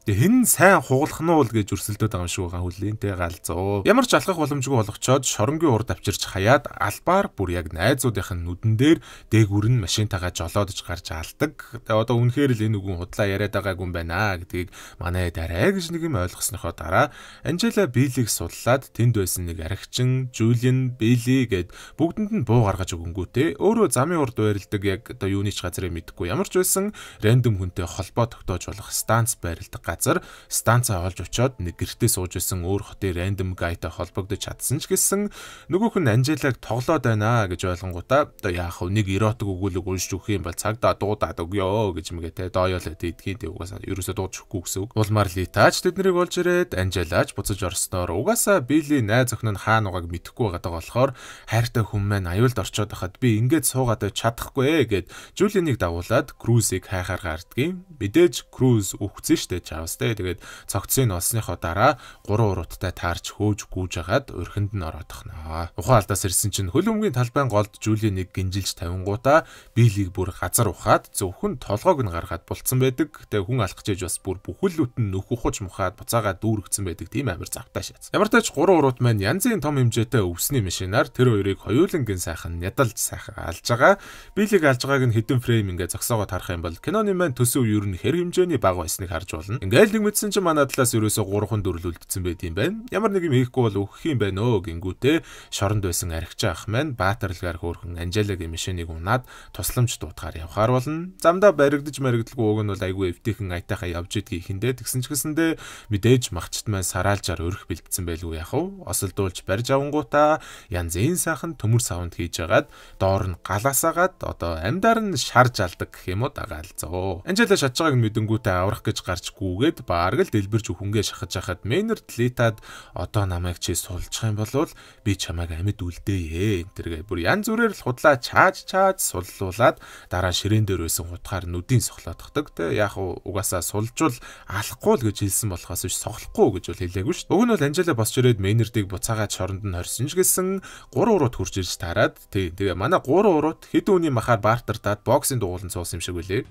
Тэгээ хэн сайн хугалах нь уу гэж өрсөлдөд байгаа юм шиг байгаа хүлээнтэй галзуу. Ямар ч алхах боломжгүй болгочоод шоронгийн урд авчирч хаяад албаар бүр яг найзуудынхын нүдэн дээр дээгүр нь машинтайгаа жолоодж гарч алдаг. Тэгээ одоо үнэхээр л энэ үгэн худлаа яриад байгаагүй юм байна гэдгийг манай дараа гэж нэг юм ойлгосныхоо дараа Анжел Ангела Биллиг судлаад тэнд байсан нэг архичин Жулиан Билли гэд бүгдэнд нь буу гаргаж өгөнгүүтээ өөрөө замын урд байрладаг яг одоо юуныч газрыг мэдэхгүй ямар ч байсан рандом хүнтэй холбоо тогтоож болох станц байрладаг газар станцаа олж очоод нэг гэртээ сууж байсан өөр хотын рандом гайтай холбогдож чадсан ч гэсэн нөгөөх нь Анжелаг тоглоод байна гэж ойлгонгуудаа одоо яах вэ нэг эротик өгүүлэг уншиж өгөх юм бол цагдаа дуудаад өгё гэж мгээ те дооёол өгдөө эдгийн те угаасаа ерөөсөө дуудаж өгөхгүй гэсэн үг. Улмаар Литач тэднийг олж ирээд Анжелач буцаж буцаж орсноор угаасаа Билли найз охин нь хаа нугааг мэдэхгүй байгаадаа болохоор хайртай хүн маань аюулд орчоод хахад би ингээд суугаад чадахгүй ээ гэд Жулинийг дагуулад Крузийг хайхаар гардгийн. Мэдээж Круз үхсэн штэ Чавстэй. Тэгээд цогцсыг олсныхоо дараа гурван уруудтай таарч хөөж гүүж хагаад өрхөнд нь ороод тахнаа. Ухаан алдаас ирсэн чинь хөл өмгийн талбайн голд Жулинийг гинжилж тавингуудаа Биллиг бүр газар ухаад зөвхөн толгойг нь гаргаад булцсан байдаг. Гэтэ хүн алхаж иж бас бүр бүхэл бүтэн нөхөх хуч мухаад буцаага дүүргэсэн байдаг тийм амир амар завтай шаац. Ямар ч тач 3 урууд маань янзын том хэмжээтэй өвсний машинаар тэр хоёрыг хоёулангийн сайхан ядалж сайхан алж байгаа. Билег алж байгааг нь хідэн фрейм ингээ зогсоогоо тарах юм бол киноны маань төсөв ер нь хэр хэмжээний бага байсныг харж болно. Ингээл нэг мэдсэн чинь манай талаас ерөөсөө 3хан дөрлөлдсөн байт юм байна. Ямар нэг юм хийхгүй бол өгөх юм байна өө гингүүтээ шоронд байсан архичаа ах маань баатарлагаар хөөрхөн Анжелагийн машиныг унаад тусламж дуутгаар явхаар болно. Замдаа баригдаж маригдлгүй уг нь бол айгүй эвтэйхэн айтайхаа явж идэх ихэндээ тэгсэн ч гэсэндээ мэдээж махчт маань сараалж талаар өрх бэлдсэн байлгүй яах вэ? Осолдуулж барьж авангуудаа янзэн сайхан төмөр савнд хийж агаад доор нь галаасаагаад одоо амдаар нь шарж алдаг гэх юм уу дагаалцоо. Анжела шатж байгааг мэдэнгүүтээ аврах гэж гарч гүүгээд баарг л дэлбэрж өхөнгөө шахаж хахад Мэнерд Литад одоо намайг чи сулжих юм болвол би чамайг амьд үлдээе энтергээ бүр янз бүрээр л худлаа чааж чааж суллуулад дараа ширээн дээр байсан хутгаар нүдийн сохлоотхдаг те яах угаасаа сулжвал алахгүй л гэж хэлсэн болохоос биш сохлохгүй гэж бол хэлээгүй ш орж уг нь бол Анжела босч ирээд Мейнердийг буцаагаад шоронд нь хорьсон ч гэсэн 3 урууд хурж ирж таарад тий тэгээ манай 3 урууд хэд үний махаар бартертаад боксинг дугуулсан суусан юм шиг үлээ.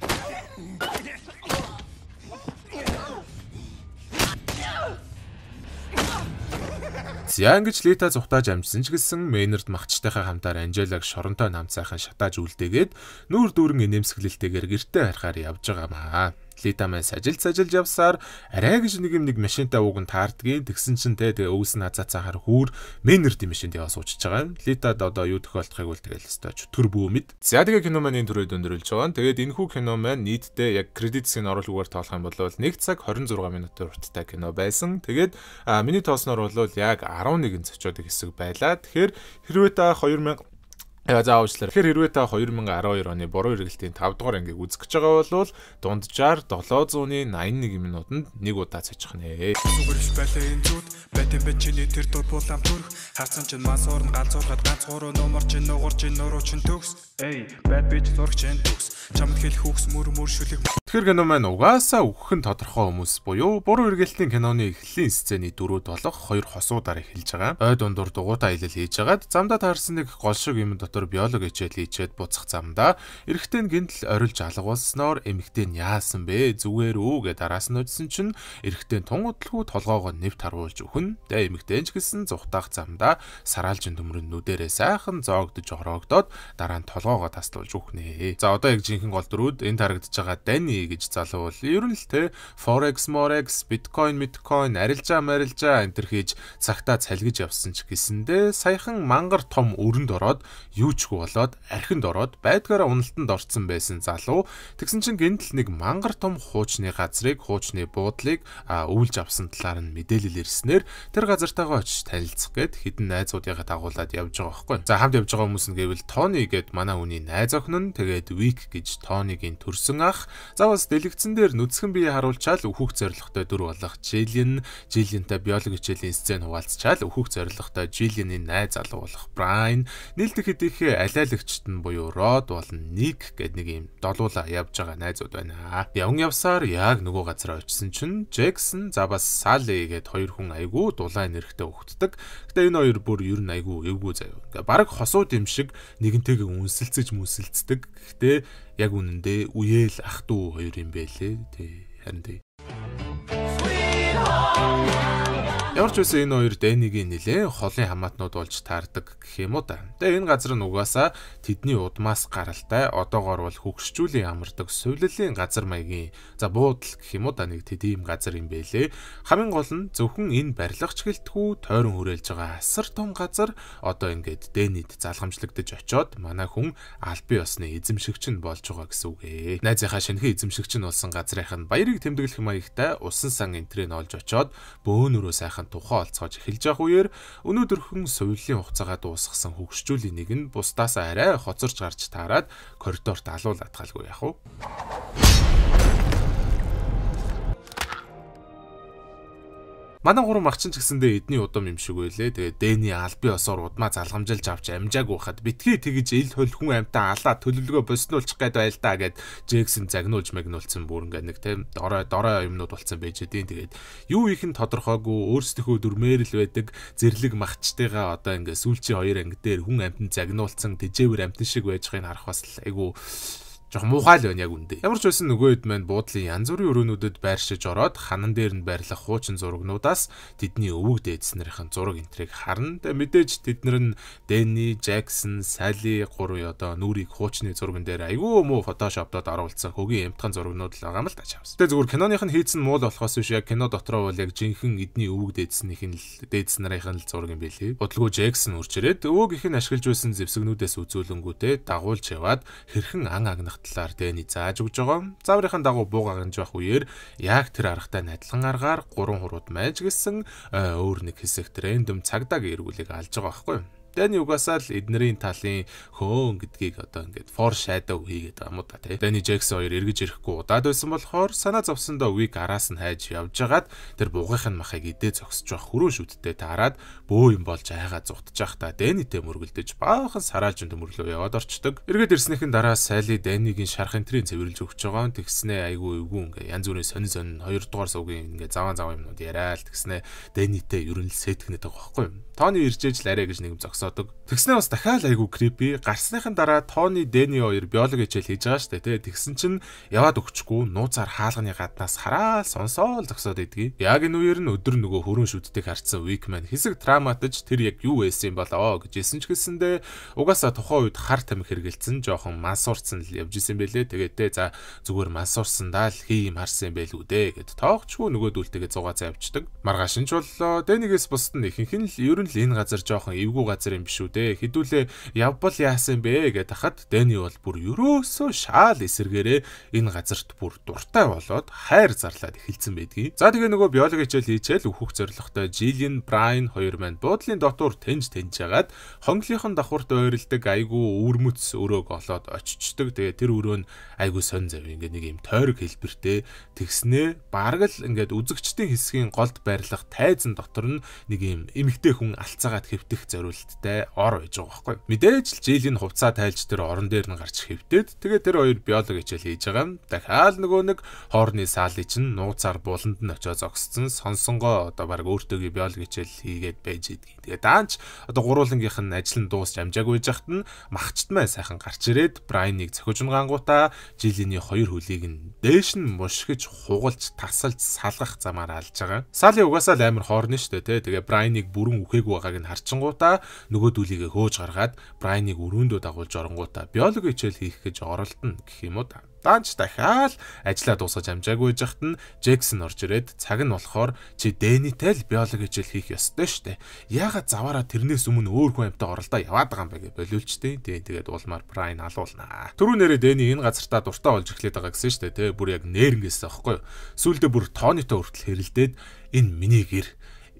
За ингэж Лита зүхтааж амжсан ч гэсэн Мейнерд махчтайхаа хамтаар Анжелаг шоронтой намцайхан шатааж үлдээгээд нүүр дүүрэн инээмсэглэлтэйгээр гэртээ харахаар явж байгаамаа. Лита маань сажилт сажилж явсаар арай гэж нэг юм нэг машинтай ууг нь таардгийн тэгсэн чинь те тэгээ өвс нь хацаацахаар хүүр Мэнер ди машинд яваа суучж байгаа юм. Литад одоо юу тохиолдохыг бол тэгэл өстой чөтгөр бүү мэд. За тэгээ кино маань энэ төрөйд өндөрлж байгаа. Тэгээд энэ хүү кино маань нийтдээ яг кредитсийн оруулуугаар тоолох юм бол 1 цаг 26 минутын урттай кино байсан. Тэгээд миний тоосноор бол яг 11 зочиод хэсэг байлаа. Тэгэхээр хэрвээ та 2000 Яа заа уучлаарай. Тэгэхээр хэрвээ та 2012 оны буруу эргэлтийн 5 дугаар ангийг үзэх гэж байгаа бол дунджаар 781 минутанд нэг удаа цачих нэ. Сүгэрч байлын зүд бэтэн бэ чиний тэр дур булам төрх харсан чин мас орн галзуурхад ганц гуруу нумар чин нугур чин нуруу чин төгс. Эй байд бич зурагч энэ төгс. Чамд хэл хөөс мөр мөр шүлэг. Тэр кино маань угаасаа өгөх нь тодорхой хүмүүс буюу буруу эргэлтийн киноны эхлийн сцены дөрөв болох хоёр хосуудаар эхэлж байгаа. Ой дундуур дугуйтаа илэл хийж хагаад замдаа таарсан нэг гол шиг юм дот доктор биологи хичээл хийчээд буцах замдаа эрэгтэй нь гинтл орилж алгуулсноор эмэгтэй нь яасан бэ? Зүгээр үү гэж араас нь удсан чинь эрэгтэй нь тун удалгүй толгоогоо нэвт харуулж өхөн. Тэгээ эмэгтэй нь ч гэсэн зүхтаах замдаа сараалжин төмрөн нүдэрээ сайхан зоогдож ороогдоод дараа нь толгоогоо таслуулж өхнээ. За одоо яг жинхэнэ гол дөрүүд энд харагдаж байгаа Дани гэж залуу бол ер нь л те Forex, Morex, Bitcoin, Bitcoin арилжаа марилжаа энэ төр хийж цагтаа цалгиж явсан ч гэсэндэ саяхан мангар том өрөнд ороод юучгүй болоод архинд ороод байдгаараа уналтанд орцсон байсан залуу тэгсэн чинь гинтл нэг мангар том хуучны газрыг хуучны буудлыг өвлж авсан талаар нь мэдээлэл ирснээр тэр газартаагаа очиж танилцах гээд хідэн найзуудыгаа дагуулад явж байгаа байхгүй. За хамт явж байгаа хүмүүс нь гэвэл Тони гээд манай үний найз охин нь тэгээд Вик гэж Тонигийн төрсөн ах. За бас дэлгэцэн дээр нүцгэн бие харуулчаал өөхөх зоригтой дүр болох Жилин, Жилинтэй биологи хичээлийн сцен хуваалцчаал өөхөх зоригтой Жилиний найз залуу болох Брайн, нийлдэх хэдий ихээ алиалагчт нь буюу Род болон Ник гэд нэг юм долуула явж байгаа найзууд байна. Явн явсаар яг нөгөө газар очисон чинь Джексон за бас Салли гэд хоёр хүн айгүй дулаан нэрхтээ өгддөг. Гэтэ энэ хоёр бүр ер нь айгүй эвгүй заяа. Ингээ баг хосуу юм шиг нэгэнтэйгээ үнсэлцэж мүсэлцдэг. Гэхдээ яг үнэндээ үеэл ах トゥ у хоёр юм бэлээ. Тэ харин тэ. Sweet home. Ямар ч байсан энэ хоёр Дэннигийн нилээн холын хамаатнууд болж таардаг гэх юм уу да. Тэгээ энэ газар нь угаасаа тэдний удмаас гаралтай одоогор бол хөгшчүүлийн амардаг сувлэлийн газар маягийн за буудал гэх юм уу да нэг тэдэм газар юм бэлээ. Хамгийн гол нь зөвхөн энэ барилгач гэлтгүү тойрон хүрээлж байгаа асар том газар одоо ингээд Дэннид залхамжлагдаж очоод манай хүн албан ёсны эзэмшигч нь болж байгаа гэсэн үг ээ. Найзынхаа шинэхэн эзэмшигч нь болсон газрынх нь баярыг тэмдэглэх маягтай усан сан энтрэн олж очоод бөөнөрөө сайхан байгууллагын тухай олцоож эхэлж явах үеэр өнөөдөрхөн суйллын хугацаагаа дуусгасан хөгшчүүлийн нэг нь бусдаас арай хоцорж гарч таарад коридорт алуулаад галгүй яах вэ? Манай гурван ах чинь ч гэсэндээ эдний удам юм шиг байлээ. Тэгээ Дэни алби осоор удмаа залгамжилж авч амжааг ухад битгий тэгж ил хөлхөн амтаа алаа төлөвлөгөө боснуулчих гээд байл та гэд Джексон загнуулж магнуулсан бүр ингээ нэг тийм дорой дорой юмнууд болцсон байж дээ. Тэгээд юу их нь тодорхойгүй өөрсдийнхөө дүрмээр л байдаг зэрлэг махчтайгаа одоо ингээ сүүлчийн хоёр анги дээр хүн амтнд загнуулсан тэжээвэр амтэн шиг байж байгааг харах бас айгу Жох муухай л байна яг үндэ. Ямар ч байсан нөгөөд маань буудлын янз бүрийн өрөөнүүдэд байршиж ороод ханан дээр нь байрлах хуучин зурагнуудаас тэдний өвөг дээдснэрийн зураг энтрийг харна. Тэ мэдээж тэднэр нь Дэнни, Джексон, Салли гурвын одоо нүрийг хуучны зурган дээр айгүй муу фотошоптод оруулсан хөгийн эмтхэн зурагнууд л байгаа юм л тач авсан. Тэ зүгээр киноных нь хийцэн муу л болохоос биш яг кино дотроо бол яг жинхэнэ эдний өвөг дээдснэрийнх нь л дээдснэрийн л зураг юм билий. Бодлого Джексон урчирээд өвөг их нь ашиглаж байсан зэвсэгнүүдээс үзүүлэнгүүтээ дагуулж яваад хэрхэн ан агнах талаар Дэни зааж өгж байгаа. Зааврынхаа дагуу буу гагнж байх үеэр яг тэр аргатай адилхан аргаар гурван хурууд майжгэлсэн э, өөр нэг хэсэгт рандом цагдаа гэргүүлийг алж байгаа байхгүй юу? Дани угаасаа л эднэрийн талын хөөн гэдгийг одоо ингээд foreshadow хийгээд байгаа мó та тий. Дани Джекс хоёр эргэж ирэхгүй удаад байсан болохоор санаа зовсондоо үеийг араас нь хайж явжгаад тэр бугынхын махыг идээ зогсож байх хөрөө шүдтэй таарад бөө юм болж айгаа зүгтж байхдаа Данитэй мөргөлдөж баахан сараажинд төмөрлөө яваад орчдөг. Эргээд ирснийхэн дараа Сайли Данигийн шарх энтрийн цэвэрлж өгч байгаа нь тэгснэ айгүй эвгүй ингээ янз бүрийн сонин сонин хоёрдугаар сувгийн ингээ заван заван юмнууд яриа л тэгснэ Данитэй ерөнл сэтгэнэдэг байхгүй. Тооны иржээж л арай гэж нэг юм зогсоо зодог. Тэгснээр бас дахиад айгүй creepy. Гарсныхан дараа Тони Дэни хоёр биологи хичээл хийж байгаа штэ тий. Тэгсэн чинь яваад өгчгүй нууцаар хаалганы гаднаас хараал сонсоол зогсоод идгий. Яг энэ үеэр нь өдөр нөгөө хөрөн шүддэг харцсан Викман хэсэг драматж тэр яг юу байсан юм болоо гэжсэн ч гэсэндээ угаасаа тухайн үед хар тамхи хэргэлсэн жоохон мансуурсан л явж исэн бэлээ. Тэгээд тий за зүгээр мансуурсан даа л хий юм харсан байл үү дээ гэд тоогчгүй нөгөөдүүлтэйгээ зугаа завьчдаг. Маргааш шинж боллоо. Дэнигээс бусд нь ихэнх нь л ер нь л энэ газар жоохон эвгүй газар дээр юм биш үү дээ. Хідүүлээ явбал яасан бэ гэдэг хахад Дэни бол бүр ерөөсөө шаал эсэргээрээ энэ газарт бүр дуртай болоод хайр зарлаад эхэлсэн байдгийг. За тэгээ нөгөө биологи хичээл хийчихэл өөхөх зорилготой Жилин, Брайн хоёр маань буудлын дотор тэнж тэнж хагаад хонглихын давхурт ойрлдог айгуу үрмөц өрөөг олоод очичдаг. Тэгээ тэр өрөө нь айгуу сонь зав ингээ нэг юм тойрог хэлбэртэй тэгснээ бараг л ингээд үзэгчдийн хэсгийн голд байрлах тайзан дотор нь нэг юм эмэгтэй хүн алцаагаад хэвтэх зориулт хэмжээтэй ор үйж байгаа байхгүй. Мэдээж л жилийн хувцаа тайлж тэр орон дээр нь гарч хэвтээд тэгээ тэр хоёр биолог хичээл хийж байгаа юм. Дахиад нөгөө нэг хоорны саалыг чинь нууцаар буланд нь очиод зогссон сонсонгоо одоо баг өөртөөгөө биолог хичээл хийгээд байж идэг. Тэгээ даанч одоо гурвуулангийнх нь ажил нь дуусч амжаагүй жахт нь махчтмаа сайхан гарч ирээд Брайныг цохиж гангуута жилийн хоёр хөлийг нь дээш нь мушгиж хугалж тасалж салгах замаар алж байгаа. Сали угаасаа л амар хоорно шүү дээ. Тэгээ Брайныг бүрэн үхээг байгааг нь харчингуудаа нөгөөдүүлийгээ хөөж гаргаад Брайныг өрөөндөө дагуулж оронгуудаа биологи хичээл хийх гэж оролдоно гэх юм уу та. Данч дахиад ажиллаа дуусгаж амжаагүй жахт нь Джексон орж ирээд цаг нь болохоор чи Дэнитэй л биологи хичээл хийх ёстой штэ. Яагаад заваараа тэрнээс өмнө өөр хүн амтай оролдоо яваад байгаа юм бэ гэж болиулчтэй. Тэгээ тэгээд улмаар Брайн алуулнаа. Түрүү нэрэ Дэни энэ газартаа дуртай болж эхлэдэг байгаа гэсэн штэ тий. Бүр яг нээрнгээс аахгүй. Сүүлдээ бүр тоонытой хүртэл хэрэлдээд энэ миний гэр,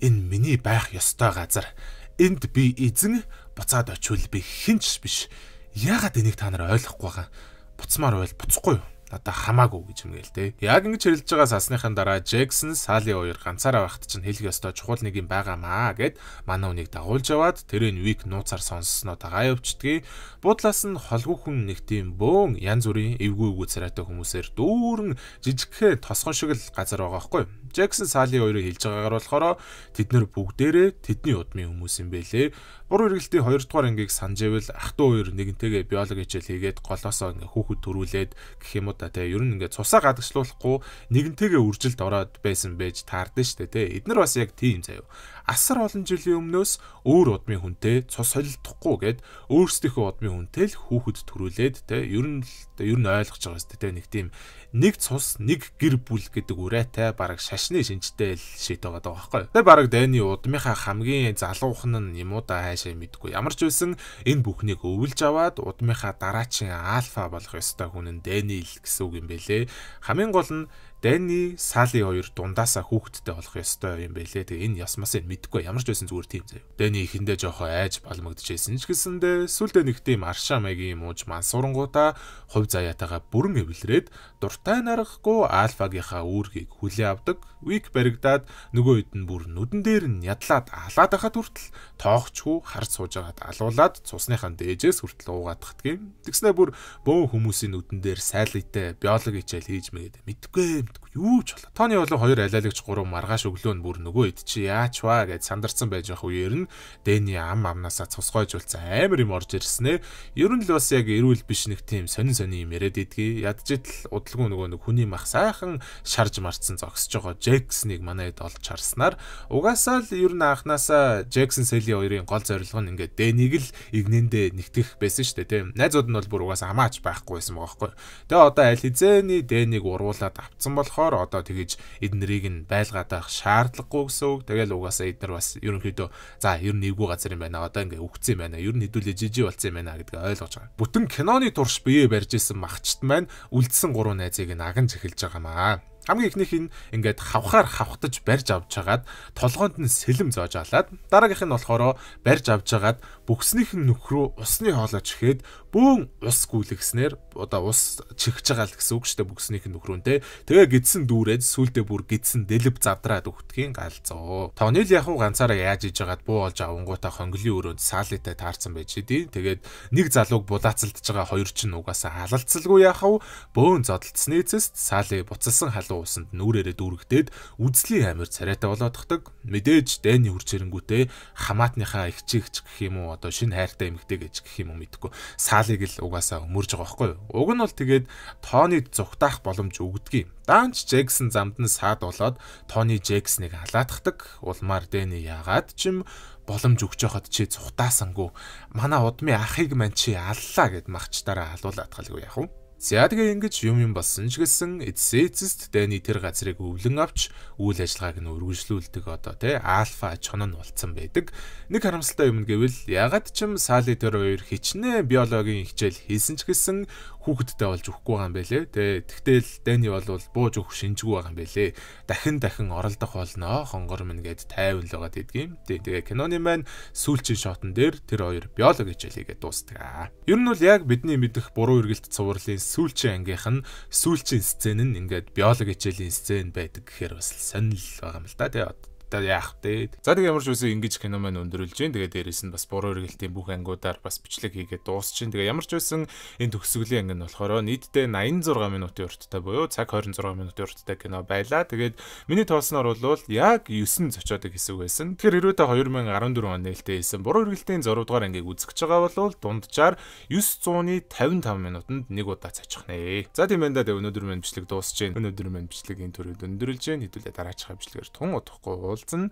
энэ миний байх ёстой газар Энд би эзэн буцаад очивол би хинч биш. Яагаад энийг та нар ойлгохгүй байгаа? Буцмаар байл буцахгүй юу? надаа хамаагүй гэж хэмгээл тэ. Яг ингэж хэрэлж байгаа сасныхаа дараа Джексон Сали хоёр ганцаараа байхад чинь хэлэх ёстой чухал нэг юм байгаамаа гэд манай үнийг дагуулж аваад тэрэн Вик нууцаар сонссноо дагаа явчдгийг. Буудлаас нь холгүй хүн нэг тийм бөөн янз бүрийн эвгүй эвгүй царайтай хүмүүсээр дүүрэн жижигхэн тосгон шиг л газар байгаа байхгүй. Джексон Сали хоёрыг хэлж байгаагаар болохоор тэд нэр бүгдээрээ тэдний удмын хүмүүс юм бэлээ. Буруу эргэлтийн 2 дугаар ангийг санджээвэл ах トゥ хоёр нэгэнтэйгээ биологи хичээл хийгээд голоосоо ингээ хүүхэд төрүүлээд гэх юм уу та те ер нь ингээ цусаа гадагшлуулахгүй нэгэнтэйгээ үржилд ороод байсан байж таардаг штэ те эднэр бас яг тийм заяа асар олон жилийн өмнөөс өөр удмын хүнтэй цус солилдохгүй гээд өөрсдийнхөө удмын хүнтэй л хүүхэд төрүүлээд те ер нь ер нь ойлгож байгаа шүү дээ нэг тийм нэг цус нэг гэр бүл гэдэг үрээтэй бараг шашны шинжтэй л шийд байгаа даа байхгүй. Тэгээ бараг дайны удмынхаа хамгийн залуухан нь юм уу да хайшаа мэдгүй. Ямар ч үсэн энэ бүхнийг өвлж аваад удмынхаа дараачийн альфа болох ёстой хүн нь Дэниэл гэсэн үг юм бэлээ. Хамгийн гол нь Дани Сали хоёр дундаасаа хүүхэдтэй болох ёстой юм байлээ. Тэгээ энэ ясмасыг мэдгүй ямар ч байсан зүгээр тийм заяа. Дани ихэндээ жоохон айж балмагдчихсэн ч гэсэндээ сүлдээ нэгтэй маршаа маягийн мууж мансурангуудаа хувь заяатайгаа бүрэн эвлрээд дуртай нарахгүй альфагийнхаа үүргийг хүлээн авдаг. Вик баригдаад нөгөө хэд нь бүр нүдэн дээр нь ядлаад алаад байхад хүртэл тоохчгүй хар суужгаад алуулаад цусныхаа дээжээс хүртэл уугаадхдаг юм. Тэгснэ бүр бөөн хүмүүсийн нүдэн дээр сайлгайтай биологи хичээл хийж мэгээд мэдгүй юм магадгүй юу ч болоо. Тооны болон хоёр алиалагч гурав маргааш өглөө нь бүр нөгөө ид чи яач ваа гэж сандарсан байж байх үеэр нь Дэни ам амнаасаа цусгойжулсан амар юм орж ирсэн ээ. Ер нь л бас яг эрүүл биш нэг тийм сонин сонин юм яриад идгий. Ядж итл удалгүй нөгөө нэг хүний мах сайхан шарж марцсан зогсож байгаа Джекснийг манайд олж харснаар угаасаа л ер нь анханасаа Джексон Сэли хоёрын гол зорилго нь ингээд Дэниг л игнэндээ нэгтгэх байсан шүү дээ тийм. Найзууд нь бол бүр угаасаа хамаач байхгүй байсан байгаа байхгүй. Тэгээ одоо аль хизээний Дэниг уруулад авцсан болсон болохоор одоо тэгэж эднэрийг нь байлгаадах шаардлагагүй гэсэн үг. Тэгэл угаасаа эднэр бас ерөнхийдөө за ер нь нэггүй газар юм байна. Одоо ингээ үхчихсэн юм байна. Ер нь хэдүүлээ жижи болсон юм байна гэдгийг ойлгож байгаа. Бүтэн киноны турш биеэ барьж исэн магчт маань үлдсэн гурван найзыг нь агнж эхэлж байгаамаа. Хамгийн ихнийх нь ингээд хавхаар хавхтаж барьж авч хагаад толгоонд нь сэлэм зоож алаад дараагийнх нь болохоор барьж авч хагаад Бүгснийх нь нүх рүү усны хоолой чихээд бөөн ус гүйлгснээр одоо ус чихж байгаа л гэсэн үг шүү дээ бүгснийх нь нүх рүү те. Тэгээ гидсэн дүүрээд сүулдэ бүр гидсэн дэлб завдраад өгтгийн галзуу. Тонил яг уу ганцаараа яаж иж байгаад буу олж авангуудаа хонглын өрөөнд саалитай таарсан байж тий. Тэгээд нэг залууг булаацалдж байгаа хоёр ч нугасаа халалцалгүй яхав бөөн зодтолцсны эцэст саали буцалсан халуун усанд нүрээрээ дүүргдээд үзлийн амир царайтай болоодохдаг. Мэдээж дайны хурц ирэнгүүтээ хамаатныхаа их чигч гэх юм уу одоо шинэ хайртай эмэгтэй гэж гэх юм уу мэдхгүй саалыг л угаасаа өмөрж байгаа байхгүй юу. Уг нь бол тэгээд Тони зүгтаах боломж өгдөг юм. Данч Джексон замд нь саад болоод Тони Джексоныг халаатдаг. Улмаар Дэни яагаад ч юм боломж өгч яхад чи цухтаасангүй манай удмын ахыг мань чи аллаа гэд махчдараа халуулаад галгүй яах вэ? За тэгээ ингэж юм юм болсон ч гэсэн эцсэцэст дайны тэр газрыг өвлөн авч үйл ажиллагааг нь өргөжлүүлдэг одоо тий альфа чонон болцсон байдаг. Нэг харамсалтай юм гэвэл ягаад ч юм сали тэр хоёр хичнээн биологийн хичээл хийсэн ч гэсэн хүүхэдтэй болж өгөхгүй байгаа юм байлээ. Тэ тэгтэл Дани бол бууж өгөх шинжгүй байгаа юм байлээ. Дахин дахин оролдох болноо хонгор минь гэд тайван л байгаа гэдгийм. Тэ тэгээ киноны маань сүүлчийн шотон дээр тэр хоёр биолог хичээлийгээ дуустгаа. Ер нь бол яг бидний мэдэх буруу эргэлт цувралын сүүлчийн ангийнх нь сүүлчийн сцен нь ингээд биолог хичээлийн сцен байдаг гэхээр бас л сонирхол байгаа юм л да. Тэ яах вэ? За тэг ямар ч үсэн ингэж кино маань өндөрлж гин. Тэгээ дээрэс нь бас буруу эргэлтийн бүх ангуудаар бас бичлэг хийгээд дуусчин. Тэгээ ямар ч үсэн энэ төгсгөлийн анги нь болохоор нийтдээ 86 минутын урттай буюу цаг 26 минутын урттай кино байлаа. Тэгээд миний тоолсноор бол яг 9 зочиодыг хэсэг байсан. Тэгэхээр ирээдүйд 2014 он нээлттэй хийсэн буруу эргэлтийн 6 дугаар ангийг үзэх гэж байгаа бол дунджаар 955 минутанд нэг удаа цачих нэ. За тийм энэ дэ өнөөдөр мэн бичлэг дуусч гин. Өнөөдөр мэн бичлэг энэ төрөд өндөрлж гин. Хэдүүлээ дараачих бичлэгээр тун удахгүй бол ярилцсан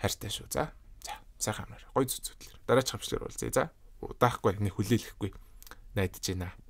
хайртай шүү. За. За. Сайхан амраа. Гой зүт зүтлэр. Дараачих хамшлаар уулзъя. За. Удаахгүй нэг хүлээлэхгүй. Найдаж байна.